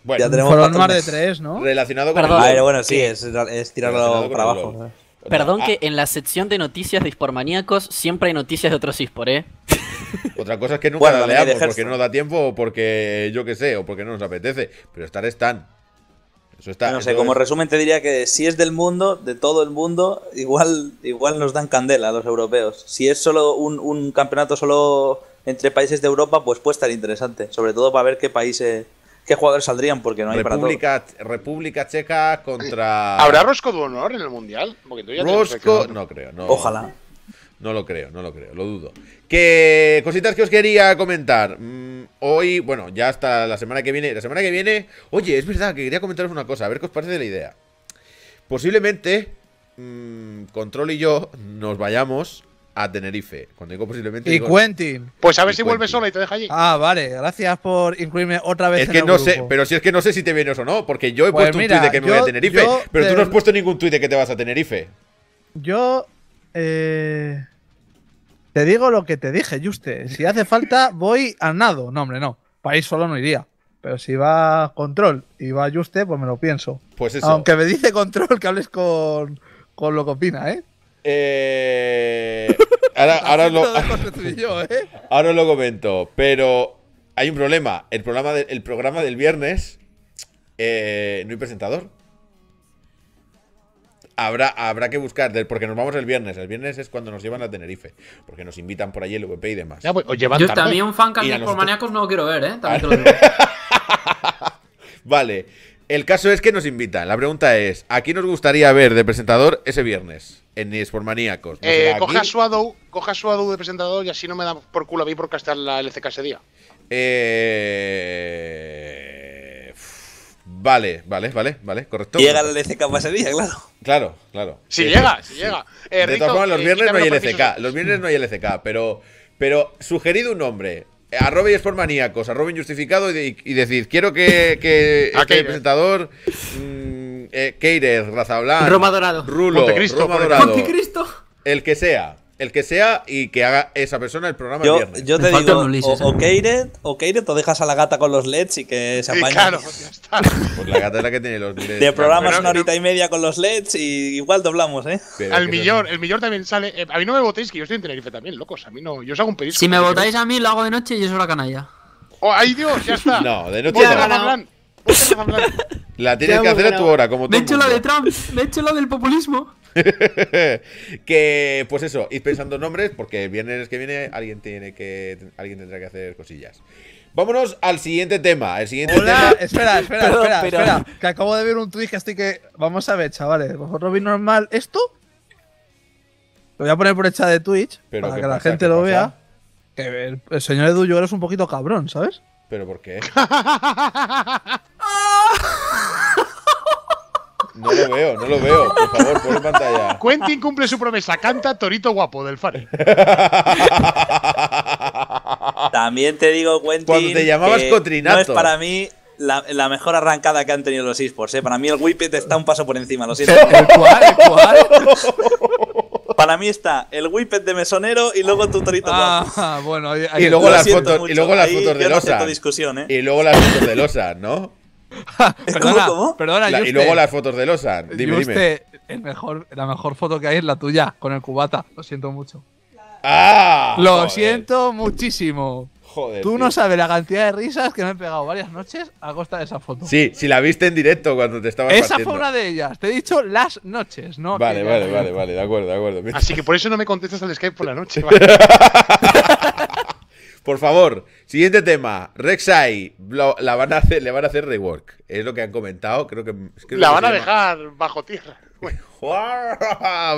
Bueno, ya tenemos más de tres, ¿no? Relacionado con Perdón. Ah, bueno, sí, es, tirarlo para abajo. Perdón ah. que en la sección de noticias de hispormaníacos siempre hay noticias de otros hispor, ¿eh? Otra cosa es que nunca la leamos porque no nos da tiempo o porque yo qué sé, o porque no nos apetece. Pero estar están no sé, como resumen te diría que si es del mundo, de todo el mundo, igual, igual nos dan candela a los europeos. Si es solo un, campeonato solo entre países de Europa, pues puede estar interesante, sobre todo para ver qué países, qué jugadores saldrían, porque no hay República, República Checa contra... ¿Habrá Rosco de Honor en el Mundial? Rosco... No creo, no. Ojalá. No lo creo, no lo creo, lo dudo. ¿Qué cositas que os quería comentar. Mm, hoy, bueno, ya hasta la semana que viene. La semana que viene, oye, es verdad que quería comentaros una cosa, a ver qué os parece la idea. Posiblemente, mm, Control y yo nos vayamos a Tenerife. Cuando digo posiblemente. Y Quentin. Pues a ver si vuelves vuelve sola y te deja allí. Ah, vale. Gracias por incluirme otra vez. Es que no sé, pero si es que no sé si te vienes o no, porque yo he pues puesto un tuit de que me voy a Tenerife, pero tú no has puesto ningún tuit de que te vas a Tenerife. Yo eh, te digo lo que te dije, Juste. Si hace falta, voy al nado. No, hombre, no. País solo no iría. Pero si va control y va Juste, pues me lo pienso. Pues Aunque me dice control que hables con, lo que opina, ¿eh? eh, ¿eh? ahora, lo, comento, pero hay un problema. El programa, programa del viernes eh, no hay presentador habrá, que buscar, porque nos vamos el viernes. El viernes es cuando nos llevan a Tenerife, porque nos invitan por allí el VP y demás. Pues, Yo también un fan de por maníacos no lo quiero ver, ¿eh? vale. El caso es que nos invitan. La pregunta es: ¿a quién nos gustaría ver de presentador ese viernes? En por Maníacos. eh, coja, su coja de presentador y así no me da por culo a mí por castar la LCK ese día. Eh. Vale, vale, vale, vale, correcto. Llega el LCK para ese día, claro. Claro, claro. Si sí, llega, si sí. llega. Eh, de todas eh, los viernes no hay LCK. Los viernes no hay LCK, pero, pero un nombre. Eh, arroba y es por maníacos, arroba injustificado y, y decir, quiero que, que este presentador. Mm, eh, Razablán, Roma Dorado, Rulo, Montecristo, Roma Dorado, el que sea el que sea y que haga esa persona el programa el viernes. Yo te, digo, o, Keiret, o Keiret, o dejas a la gata con los LEDs y que se apañe. claro, pues ya está. Pues la gata es la que tiene los LEDs. De programas una horita y media con los LEDs y igual doblamos, ¿eh? Al millón, el millón también sale. Eh, a mí no me votéis, que yo estoy en Tenerife también, locos. A mí no, yo os hago un pedido. Si me votáis a mí, lo hago de noche y yo soy la canalla. ¡Oh, ay Dios! Ya está. No, de noche La tienes que hacer a tu hora, como tú. Me he hecho la de Trump, me he hecho la del populismo. que, pues eso, ir pensando nombres, porque el viernes que viene alguien tiene que. Alguien tendrá que hacer cosillas. Vámonos al siguiente tema. siguiente Hola, Espera, espera, espera, espera. Que acabo de ver un tweet así que. Vamos a ver, chavales. ¿Vosotros vi normal esto? Lo voy a poner por hecha de Twitch para que la gente lo vea. el, señor Edu eres es un poquito cabrón, ¿sabes? ¿Pero por qué? No lo veo, no lo veo. Por favor, pon en pantalla. Quentin cumple su promesa. Canta Torito Guapo del Fari. También te digo, Quentin. Cuando te llamabas que No es para mí la, mejor arrancada que han tenido los esports. ¿eh? Para mí el Whippet está un paso por encima, lo siento. ¿El ¿El para mí está el whippet de mesonero y luego tu torito. Ah, bueno, y, luego las fotos, y luego las fotos de Losa. ¿eh? Y luego las fotos de Losa, ¿no? perdona, ¿Cómo? perdona yo. y luego las fotos de Losa. Dime, dime. El mejor, la mejor foto que hay es la tuya, con el cubata. Lo siento mucho. ¡Ah! Lo siento muchísimo. Joder. Tú no sabes la cantidad de risas que me he pegado varias noches a costa de esa foto. Sí, si la viste en directo cuando te estaba. Esa partiendo. fue una de ellas. Te he dicho las noches, ¿no? Vale, vale, vale, vale, de acuerdo, de acuerdo. Así que por eso no me contestas al Skype por la noche. Por favor, siguiente tema. Rexai, la van a hacer, le van a hacer rework. Es lo que han comentado. Creo que. la van a dejar bajo tierra.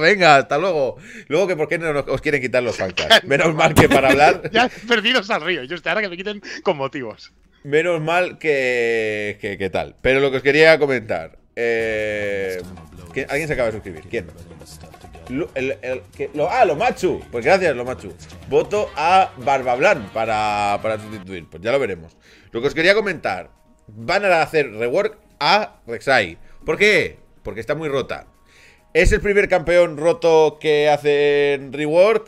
Venga, hasta luego. Luego que por qué no nos, os quieren quitar los pantalones. Menos mal que para hablar. ya perdidos al río. Yo ahora que me quiten con motivos. Menos mal que, que, tal. Pero lo que os quería comentar. Eh, ¿Alguien se acaba de suscribir? ¿Quién? ah, lo machu. Pues gracias, lo machu. Voto a Barbablan para, para sustituir. Pues ya lo veremos. Lo que os quería comentar. Van a hacer rework a Rexai ¿Por qué? Porque está muy rota. ¿Es el primer campeón roto que hacen rework?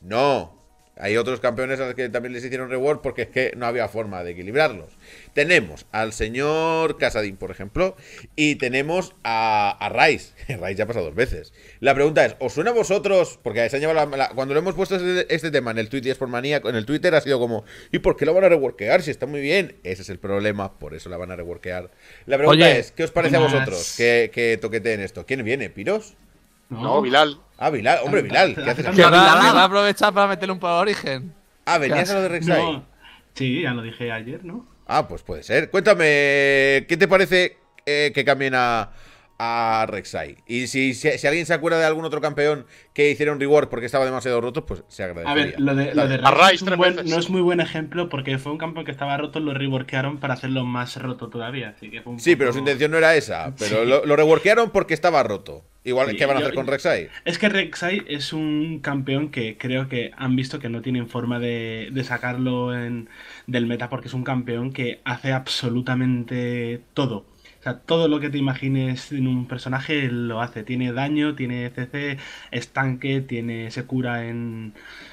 No. Hay otros campeones a los que también les hicieron reward porque es que no había forma de equilibrarlos. Tenemos al señor Casadín, por ejemplo, y tenemos a, a Rice. Rice ya ha pasado dos veces. La pregunta es, ¿os suena a vosotros? Porque se llevado cuando lo hemos puesto este, este tema en el Twitter por manía, en el Twitter ha sido como, ¿y por qué lo van a reworkear si está muy bien? Ese es el problema, por eso la van a reworkear. La pregunta es, ¿qué os parece a vosotros que, que toqueteen esto? ¿Quién viene, Piros? No, Bilal. Ah, Vilal, hombre, Vilal, ah, ah, ¿qué haces ah, aquí? va, a aprovechar para meterle un poco de origen. Ah, venías a lo de Rexai. Sí, ya lo dije ayer, ¿no? Ah, pues puede ser. Cuéntame, ¿qué te parece eh, que cambien a, a Rek'Sai? Y si, alguien se acuerda de algún otro campeón que hicieron un reward porque estaba demasiado roto, pues se agradece. A ver, lo de, lo no es muy buen ejemplo porque fue un campeón que estaba roto, lo reworkearon para hacerlo más roto todavía. sí, pero su intención no era esa. Pero lo, lo reworkearon porque estaba roto. Igual, ¿qué van a hacer con eh, Rek'Sai? Es que Rek'Sai es un campeón que creo que han visto que no tienen forma de, sacarlo en, del meta porque es un campeón que hace absolutamente todo. O sea, todo lo que te imagines en un personaje lo hace. Tiene daño, tiene CC, estanque, tiene, se cura en...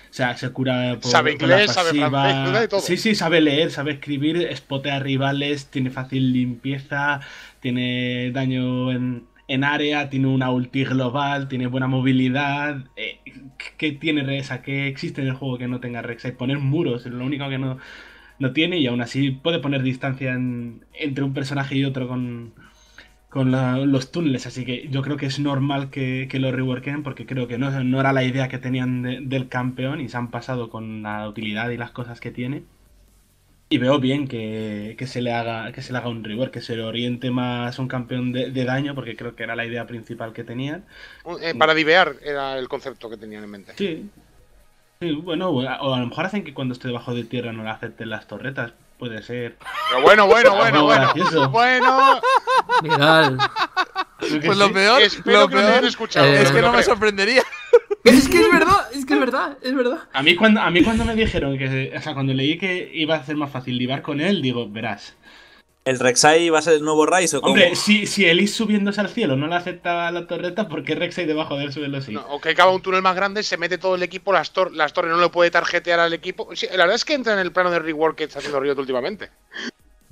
O sea, se cura por Sabe inglés, sabe francés, todo. Sí, sí, sabe leer, sabe escribir, espotea a rivales, tiene fácil limpieza, tiene daño en en área, tiene una ulti global, tiene buena movilidad. Eh, ¿Qué tiene rexa ¿Qué existe en el juego que no tenga rexa y Poner muros, es lo único que no, tiene y aún así puede poner distancia entre un personaje y otro con, los túneles. Así que yo creo que es normal que, lo reworken porque creo que no, era la idea que tenían del campeón y se han pasado con la utilidad y las cosas que tiene. Y veo bien que, se le haga, que se le haga un rework, que se le oriente más a un campeón de, daño, porque creo que era la idea principal que tenían. Eh, para divear era el concepto que tenían en mente. Sí. bueno, o a lo mejor hacen que cuando esté debajo de tierra no le acepten las torretas, puede ser. Pero bueno, bueno, bueno, bueno. Bueno. Pues lo peor, lo que eh, es que no me sorprendería. Pues es que es verdad, es que es verdad, es verdad. A mí cuando, a mí cuando me dijeron que, o sea, cuando leí que iba a ser más fácil libar con él, digo, verás. ¿El rexai va a ser el nuevo Rise o cómo? Hombre, si, si Elise subiéndose al cielo no le aceptaba la torreta, ¿por qué Rek'Sai debajo de él sí? No, o que acaba un túnel más grande, se mete todo el equipo, las, torre las torres no le puede tarjetear al equipo. la verdad es que entra en el plano de rework que está haciendo Riot últimamente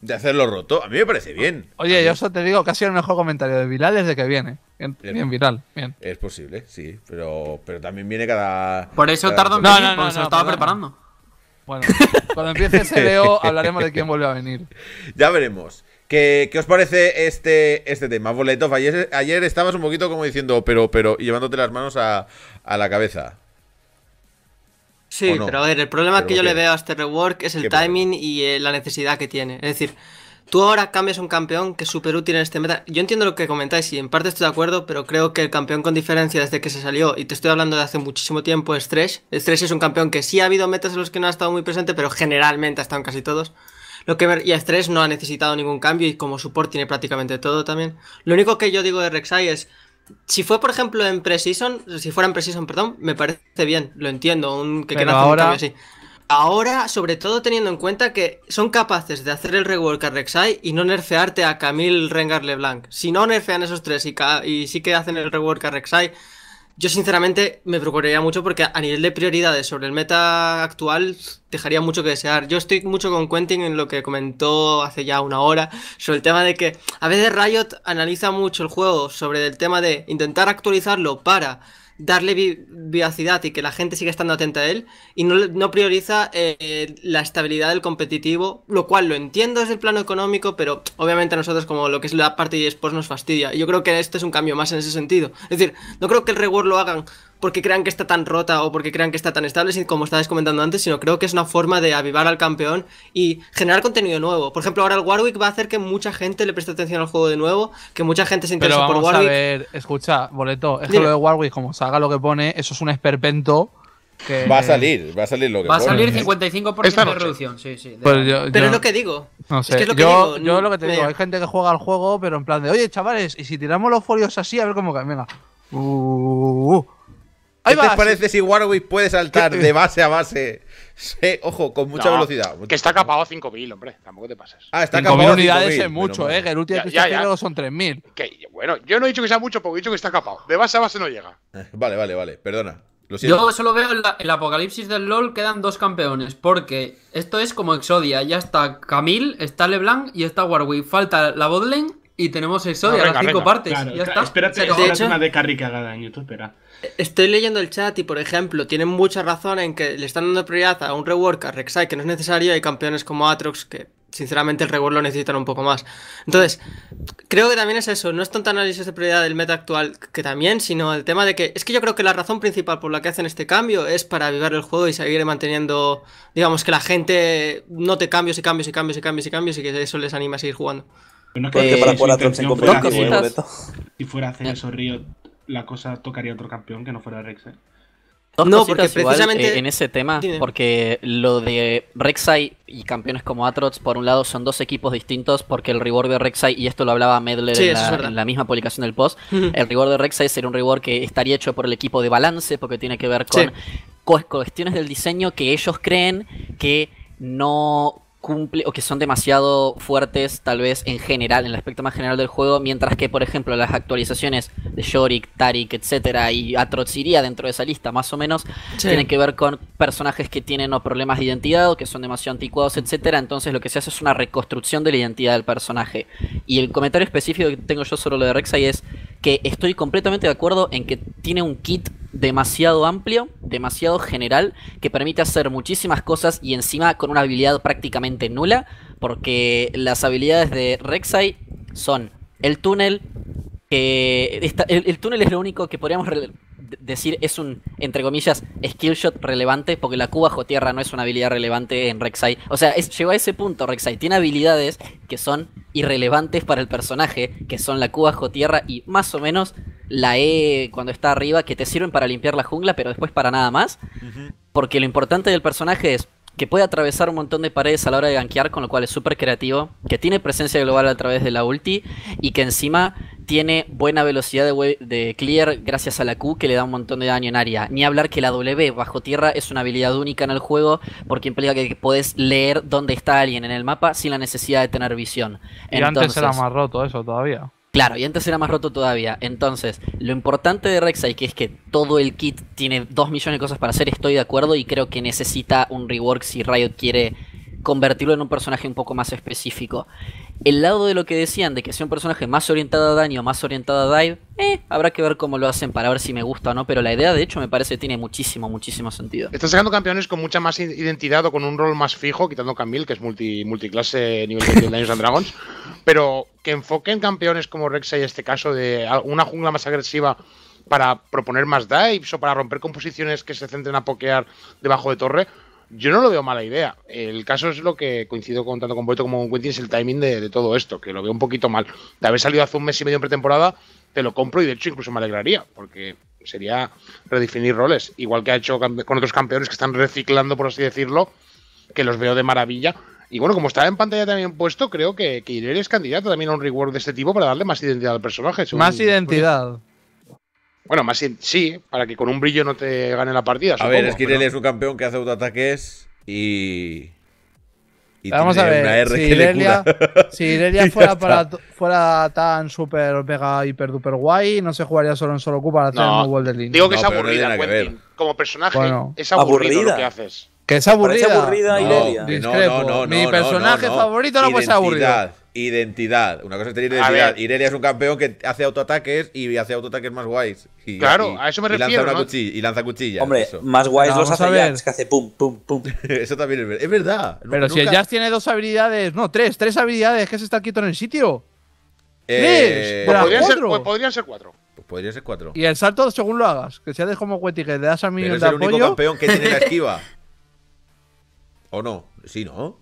de hacerlo roto. A mí me parece bien. Oye, yo eso te digo casi el mejor comentario de Viral desde que viene. Bien, Viral, bien. Es posible, sí, pero, pero también viene cada. Por eso tardo en no, no, se lo estaba preparando. Bueno, cuando empiece ese leo hablaremos de quién vuelve a venir. Ya veremos. ¿Qué, os parece este, este tema? Boletov, ayer, ayer estabas un poquito como diciendo, pero, pero, y llevándote las manos a la cabeza. Sí, pero a ver, el problema que yo le veo a este rework es el timing y eh, la necesidad que tiene. Es decir, tú ahora cambias un campeón que es súper útil en este meta. Yo entiendo lo que comentáis y en parte estoy de acuerdo, pero creo que el campeón con diferencia desde que se salió, y te estoy hablando de hace muchísimo tiempo, es Thresh. es un campeón que sí ha habido metas en los que no ha estado muy presente, pero generalmente ha estado en casi todos. Lo que y a no ha necesitado ningún cambio y como support tiene prácticamente todo también. Lo único que yo digo de Rek'Sai es si fue, por ejemplo, en Precision, si fuera en Precision, perdón, me parece bien, lo entiendo, que ahora... Ahora, sobre todo teniendo en cuenta que son capaces de hacer el rework a Rek'Sai y no nerfearte a Camille Rengar LeBlanc. Si no nerfean esos tres y, y sí que hacen el rework a Rek'Sai, yo sinceramente me preocuparía mucho porque a nivel de prioridades sobre el meta actual dejaría mucho que desear. Yo estoy mucho con Quentin en lo que comentó hace ya una hora sobre el tema de que a veces Riot analiza mucho el juego sobre el tema de intentar actualizarlo para darle vivacidad y que la gente siga estando atenta a él y no, prioriza eh, la estabilidad del competitivo, lo cual lo entiendo desde el plano económico, pero obviamente a nosotros como lo que es la parte de esports nos fastidia. Y yo creo que este es un cambio más en ese sentido. Es decir, no creo que el reward lo hagan porque crean que está tan rota o porque crean que está tan estable, como estabais comentando antes, sino creo que es una forma de avivar al campeón y generar contenido nuevo. Por ejemplo, ahora el Warwick va a hacer que mucha gente le preste atención al juego de nuevo, que mucha gente se interese por Warwick. A ver, escucha, boleto, es que lo de Warwick, como salga lo que pone, eso es un esperpento. Va a salir, va a salir lo que Va a salir 55% de reducción, sí, sí. Pues pero es lo que digo. No sé. es lo yo, lo que te digo, hay gente que juega al juego, pero en plan de, oye, chavales, y si tiramos los folios así, a ver cómo cambia. venga. Uh, te parece si Warwick puede saltar de base a base? ojo, con mucha velocidad. Que está capado a 5.000, hombre. Tampoco te pases. Ah, está 5.000 unidades es mucho, ¿eh? Que el último que está son 3.000. Que, bueno, yo no he dicho que sea mucho, porque he dicho que está capado. De base a base no llega. Vale, vale, vale. Perdona. Lo yo solo veo en el apocalipsis del LOL quedan dos campeones. Porque esto es como Exodia. Ya está Camille, está LeBlanc y está Warwick. Falta la botlane y tenemos Exodia, las cinco partes. ya está. Espérate, espérate hecho... una de carry en YouTube, espera. Estoy leyendo el chat y, por ejemplo, tienen mucha razón en que le están dando prioridad a un rework a Rek'Sai que no es necesario. Hay campeones como Atrox que, sinceramente, el rework lo necesitan un poco más. Entonces, creo que también es eso. No es tanto análisis de prioridad del meta actual que también, sino el tema de que... Es que yo creo que la razón principal por la que hacen este cambio es para avivar el juego y seguir manteniendo, digamos, que la gente note cambios y cambios y cambios y cambios y cambios y que eso les anima a seguir jugando. Bueno, eh, para Atrox en Si fuera a hacer eso, Riot la cosa tocaría otro campeón que no fuera Rek'Sai. Dos no, porque precisamente eh, en ese tema, porque lo de Rek'Sai y campeones como Atrox, por un lado, son dos equipos distintos, porque el reward de Rek'Sai, y esto lo hablaba Medler en, la, misma publicación del post, el reward de Rek'Sai sería un reward que estaría hecho por el equipo de balance, porque tiene que ver con cuestiones del diseño que ellos creen que no cumple o que son demasiado fuertes tal vez en general, en el aspecto más general del juego, mientras que por ejemplo las actualizaciones de Yorick, Tarik, etcétera y atrociría dentro de esa lista más o menos, tienen que ver con personajes que tienen o problemas de identidad o que son demasiado anticuados, etcétera, entonces lo que se hace es una reconstrucción de la identidad del personaje. Y el comentario específico que tengo yo sobre lo de Rek'Sai es que estoy completamente de acuerdo en que tiene un kit demasiado amplio, demasiado general, que permite hacer muchísimas cosas y encima con una habilidad prácticamente nula, porque las habilidades de Rek'Sai son el túnel, que el túnel es lo único que podríamos decir es un, entre comillas, skill relevante, porque la Q bajo tierra no es una habilidad relevante en Rek'Sai. O sea, llegó a ese punto Rek'Sai. Tiene habilidades que son irrelevantes para el personaje, que son la Q bajo tierra y más o menos la E cuando está arriba, que te sirven para limpiar la jungla, pero después para nada más. Porque lo importante del personaje es que puede atravesar un montón de paredes a la hora de gankear, con lo cual es súper creativo, que tiene presencia global a través de la ulti y que encima tiene buena velocidad de, clear gracias a la Q que le da un montón de daño en área. Ni hablar que la W bajo tierra es una habilidad única en el juego porque implica que puedes leer dónde está alguien en el mapa sin la necesidad de tener visión. Y antes era más roto eso todavía. Claro, y antes era más roto todavía. Entonces, lo importante de Rek'Sai, que es que todo el kit tiene dos millones de cosas para hacer, estoy de acuerdo y creo que necesita un rework si Riot quiere convertirlo en un personaje un poco más específico. El lado de lo que decían, de que sea un personaje más orientado a daño, más orientado a dive, eh, habrá que ver cómo lo hacen para ver si me gusta o no, pero la idea de hecho me parece que tiene muchísimo, muchísimo sentido. Están sacando campeones con mucha más identidad o con un rol más fijo, quitando Camille, que es multi, multiclase nivel de Dungeons and Dragons, pero que enfoquen campeones como Rek'Sai en este caso de una jungla más agresiva para proponer más dives o para romper composiciones que se centren a pokear debajo de torre, yo no lo veo mala idea. El caso es lo que coincido con tanto con Boito como con Quentin, es el timing de, todo esto, que lo veo un poquito mal. De haber salido hace un mes y medio en pretemporada, te lo compro y de hecho incluso me alegraría, porque sería redefinir roles, igual que ha hecho con otros campeones que están reciclando, por así decirlo, que los veo de maravilla. Y bueno, como estaba en pantalla también puesto, creo que, que es candidato también a un reward de este tipo para darle más identidad al personaje. Más identidad. Bueno, más bien, sí, para que con un brillo no te gane la partida. A ver, Es que Irelia es un campeón que hace autoataques y. y Vamos a ver, si, Irelia, fuera, fuera tan super, mega, hiper, duper guay, no se jugaría solo en solo Q para hacer no, el World Digo que es aburrida, no Como personaje, es aburrido aburrida. lo que haces. Que es aburrida. aburrida Irelia. No, Mi personaje favorito no puede ser aburrido identidad. Una cosa es tener identidad. Irelia es un campeón que hace autoataques y hace autoataques más guays. claro, a eso me refiero. Y lanza, una cuchilla, y lanza cuchillas. Hombre, más guays los hace que hace pum, pum, pum. eso también es verdad. Es verdad. Pero si el Jazz tiene dos habilidades, no, tres, tres habilidades, que se está quieto en el sitio. Eh... Pues, pues podrían, ser, cuatro. Pues podrían ser cuatro. Pues podría ser cuatro. Y el salto según lo hagas, que si haces como y que le das a mí de es el único campeón que tiene la esquiva. ¿O no? Sí, ¿no?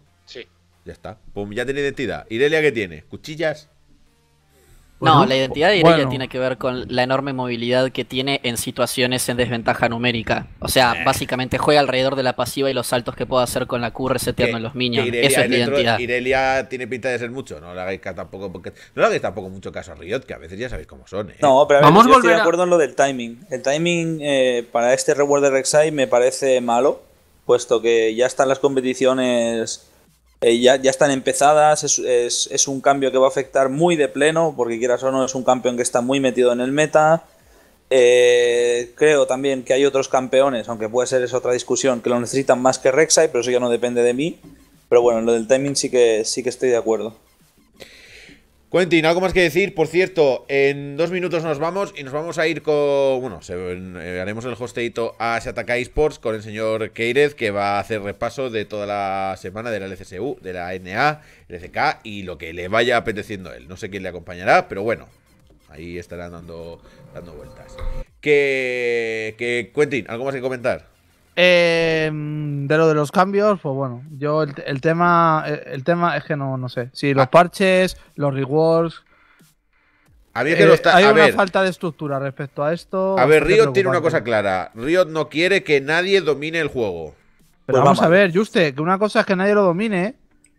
Ya está. Pum, ya tiene identidad. Irelia, ¿qué tiene? ¿Cuchillas? no, la identidad de Irelia tiene que ver con la enorme movilidad que tiene en situaciones en desventaja numérica. O sea, eh. básicamente juega alrededor de la pasiva y los saltos que puede hacer con la Q reseteando en los minions. Eso es la identidad. Irelia tiene pinta de ser mucho, no le hagáis tampoco, no le hagáis tampoco mucho caso a Riot, que a veces ya sabéis cómo son. ¿eh? No, pero a ver, Vamos de acuerdo en lo del timing. El timing eh, para este reward de Rek'Sai me parece malo, puesto que ya están las competiciones eh, ya, están empezadas, es, un cambio que va a afectar muy de pleno, porque quieras o no, es un campeón que está muy metido en el meta. Eh, creo también que hay otros campeones, aunque puede ser es otra discusión, que lo necesitan más que Rek'Sai, pero eso ya no depende de mí. Pero bueno, lo del timing sí que, sí que estoy de acuerdo. Quentin, algo más que decir. Por cierto, en dos minutos nos vamos y nos vamos a ir con. Bueno, eh, haremos el hosteito a Shataka Esports con el señor Queirez, que va a hacer repaso de toda la semana de la LCSU, de la NA, LCK y lo que le vaya apeteciendo a él. No sé quién le acompañará, pero bueno, ahí estarán dando, dando vueltas. Que, que Quentin, ¿algo más que comentar? Eh, de lo de los cambios, pues bueno, yo el, tema el tema es que no, no sé. Si sí, los ah. parches, los rewards. Eh, a hay una falta de estructura respecto a esto. A ver, Riot tiene una cosa clara. Riot no quiere que nadie domine el juego. Pero pues vamos a ver, Juste, que una cosa es que nadie lo domine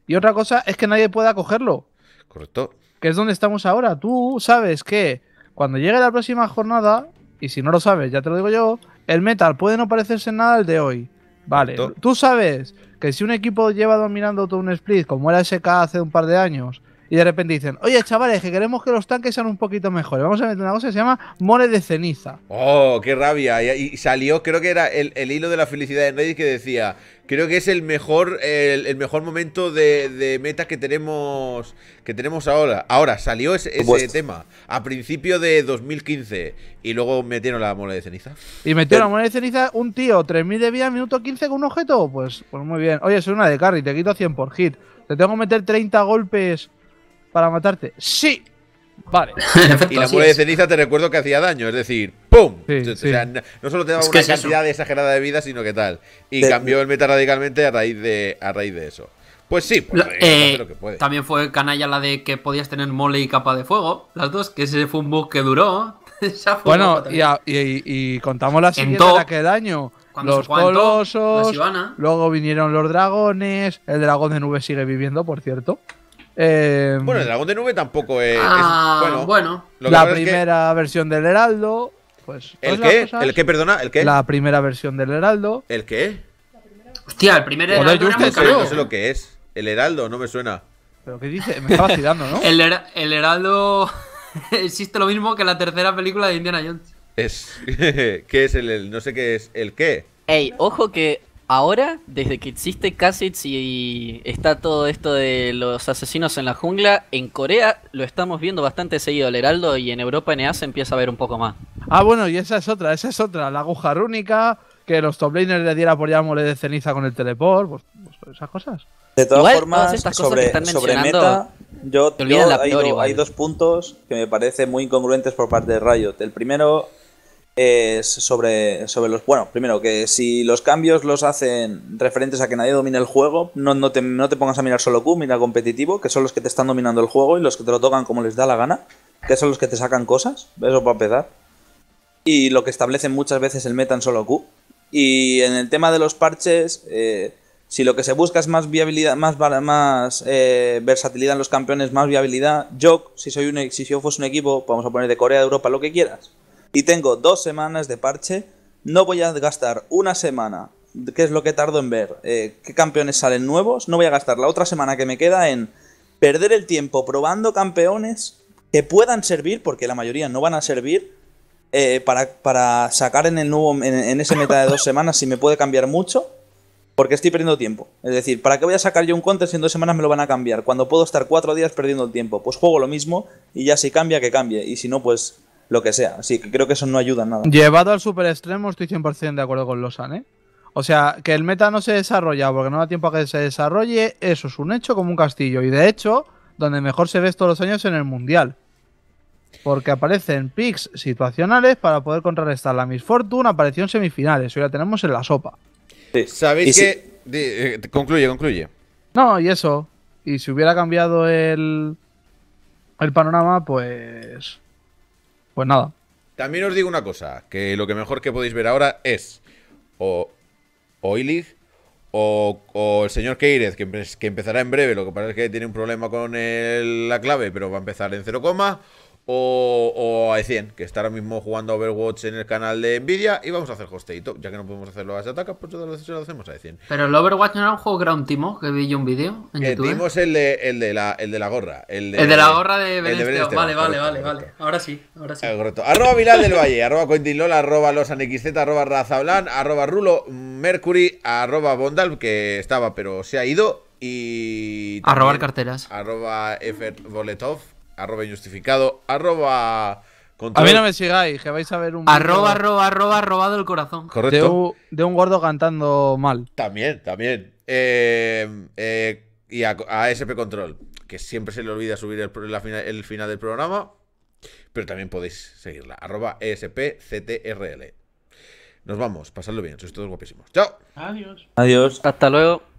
y otra cosa es que nadie pueda cogerlo. Correcto. Que es donde estamos ahora. Tú sabes que cuando llegue la próxima jornada, y si no lo sabes, ya te lo digo yo, el metal puede no parecerse nada al de hoy. Vale, tú sabes que si un equipo lleva dominando todo un split, como era SK hace un par de años, y de repente dicen, oye chavales, que queremos que los tanques sean un poquito mejores. Vamos a meter una cosa que se llama Mole de ceniza. Oh, qué rabia. Y, salió, creo que era el, hilo de la felicidad de Reddit que decía, creo que es el mejor, el, mejor momento de, de que tenemos, que tenemos ahora. Ahora, salió ese, tema a principio de 2015 y luego metieron la mole de ceniza. Y metieron la mole de ceniza un tío, 3.000 de vida, minuto 15 con un objeto. Pues, pues muy bien. Oye, soy una de carry, te quito 100 por hit. Te tengo que meter 30 golpes para matarte. ¡Sí! Vale. y la mole de ceniza te recuerdo que hacía daño, es decir, ¡pum! o sea, no solo te daba una cantidad exagerada de vida, sino que tal. Y cambió el meta radicalmente a raíz de, a raíz de eso. Pues sí, pues eh, También fue canalla la de que podías tener mole y capa de fuego, las dos, que ese fue un bug que duró. bueno, y, contamos la siguiente que daño. Los colosos, luego vinieron los dragones, el dragón de nube sigue viviendo, por cierto. Eh, bueno, el dragón de nube tampoco es. Ah, bueno, la primera versión del Heraldo. Pues, ¿El qué? ¿El qué, perdona? ¿El qué? La primera versión del Heraldo. ¿El qué? Hostia, el primer Heraldo. no sé lo que es. El Heraldo, no me suena. ¿Pero qué dice? Me está vacilando, ¿no? el, Heraldo. Existe lo mismo que la tercera película de Indiana Jones. Es. ¿Qué es el, No sé qué es. ¿El qué? Ey, ojo que ahora, desde que existe Kasich y está todo esto de los asesinos en la jungla, en Corea lo estamos viendo bastante seguido el Heraldo y en Europa NA se empieza a ver un poco más. Ah, bueno, y esa es otra, esa es otra, la aguja rúnica, que los top laners le diera por de ceniza con el teleport, pues, pues, pues esas cosas. De todas formas, meta, yo, te la hay, dos puntos que me parecen muy incongruentes por parte de Riot. El primero sobre, sobre los... Bueno, primero, que si los cambios los hacen referentes a que nadie domine el juego, no, no, te, pongas a mirar solo Q, mira competitivo, que son los que te están dominando el juego y los que te lo tocan como les da la gana, que son los que te sacan cosas, eso para empezar. Y lo que establecen muchas veces el meta en solo Q. Y en el tema de los parches... Eh, si lo que se busca es más viabilidad, más, más eh, versatilidad en los campeones, más viabilidad, yo, si soy un, si yo fuese un equipo, vamos a poner de Corea, de Europa, lo que quieras, y tengo dos semanas de parche, no voy a gastar una semana, que es lo que tardo en ver eh, qué campeones salen nuevos, no voy a gastar la otra semana que me queda en perder el tiempo probando campeones que puedan servir, porque la mayoría no van a servir, eh, para, para, sacar en el nuevo en, ese meta de dos semanas si me puede cambiar mucho, porque estoy perdiendo tiempo. Es decir, ¿para qué voy a sacar yo un contest si en dos semanas me lo van a cambiar? Cuando puedo estar cuatro días perdiendo el tiempo, pues juego lo mismo y ya si cambia, que cambie, y si no, pues lo que sea. Así que creo que eso no ayuda en nada. Llevado al super extremo, estoy 100% de acuerdo con Losan, ¿eh? O sea, que el meta no se desarrolla porque no da tiempo a que se desarrolle, eso es un hecho como un castillo. Y de hecho, donde mejor se ve todos los años en el mundial. Porque aparecen picks situacionales para poder contrarrestar la misfortune, apareció en semifinales, hoy la tenemos en la sopa. ¿Sabéis que eh, concluye, concluye. No, y eso. Y si hubiera cambiado el, el panorama, pues pues nada. También os digo una cosa, que lo que mejor que podéis ver ahora es o, o Ilig o, o, el señor Queirez, que, que, empezará en breve, lo que parece es que tiene un problema con la clave, pero va a empezar en 0, o, a E100, que está ahora mismo jugando Overwatch en el canal de Nvidia y vamos a hacer hosteito, ya que no podemos hacerlo a atacas pues lo hacemos a E100. Pero el Overwatch no era un juego ground Timo, que vi yo un vídeo en eh, YouTube. el de, el de, la, el de la gorra. El de, la gorra de Benesteo. Vale, vale, vale, vale. Ahora sí, ahora sí. Ah, correcto. Arroba Vinal del Valle, arroba Lola, arroba LosanXZ, arroba Razablan, arroba Rulo, Mercury, arroba Bondal, que estaba pero se ha ido. Y. arroba carteras. Arroba Boletov, arroba injustificado, arroba... Control. A mí no me sigáis, que vais a ver un. Arroba, arroba, arroba, robado el corazón. Correcto. De un, guardo gordo cantando mal. También, también. Eh, eh, y a, SP Control, que siempre se le olvida subir el, final, el final del programa. Pero también podéis seguirla. Arroba CTRL. Nos vamos, pasadlo bien, sois todos guapísimos. ¡Chao! Adiós. Adiós. Hasta luego.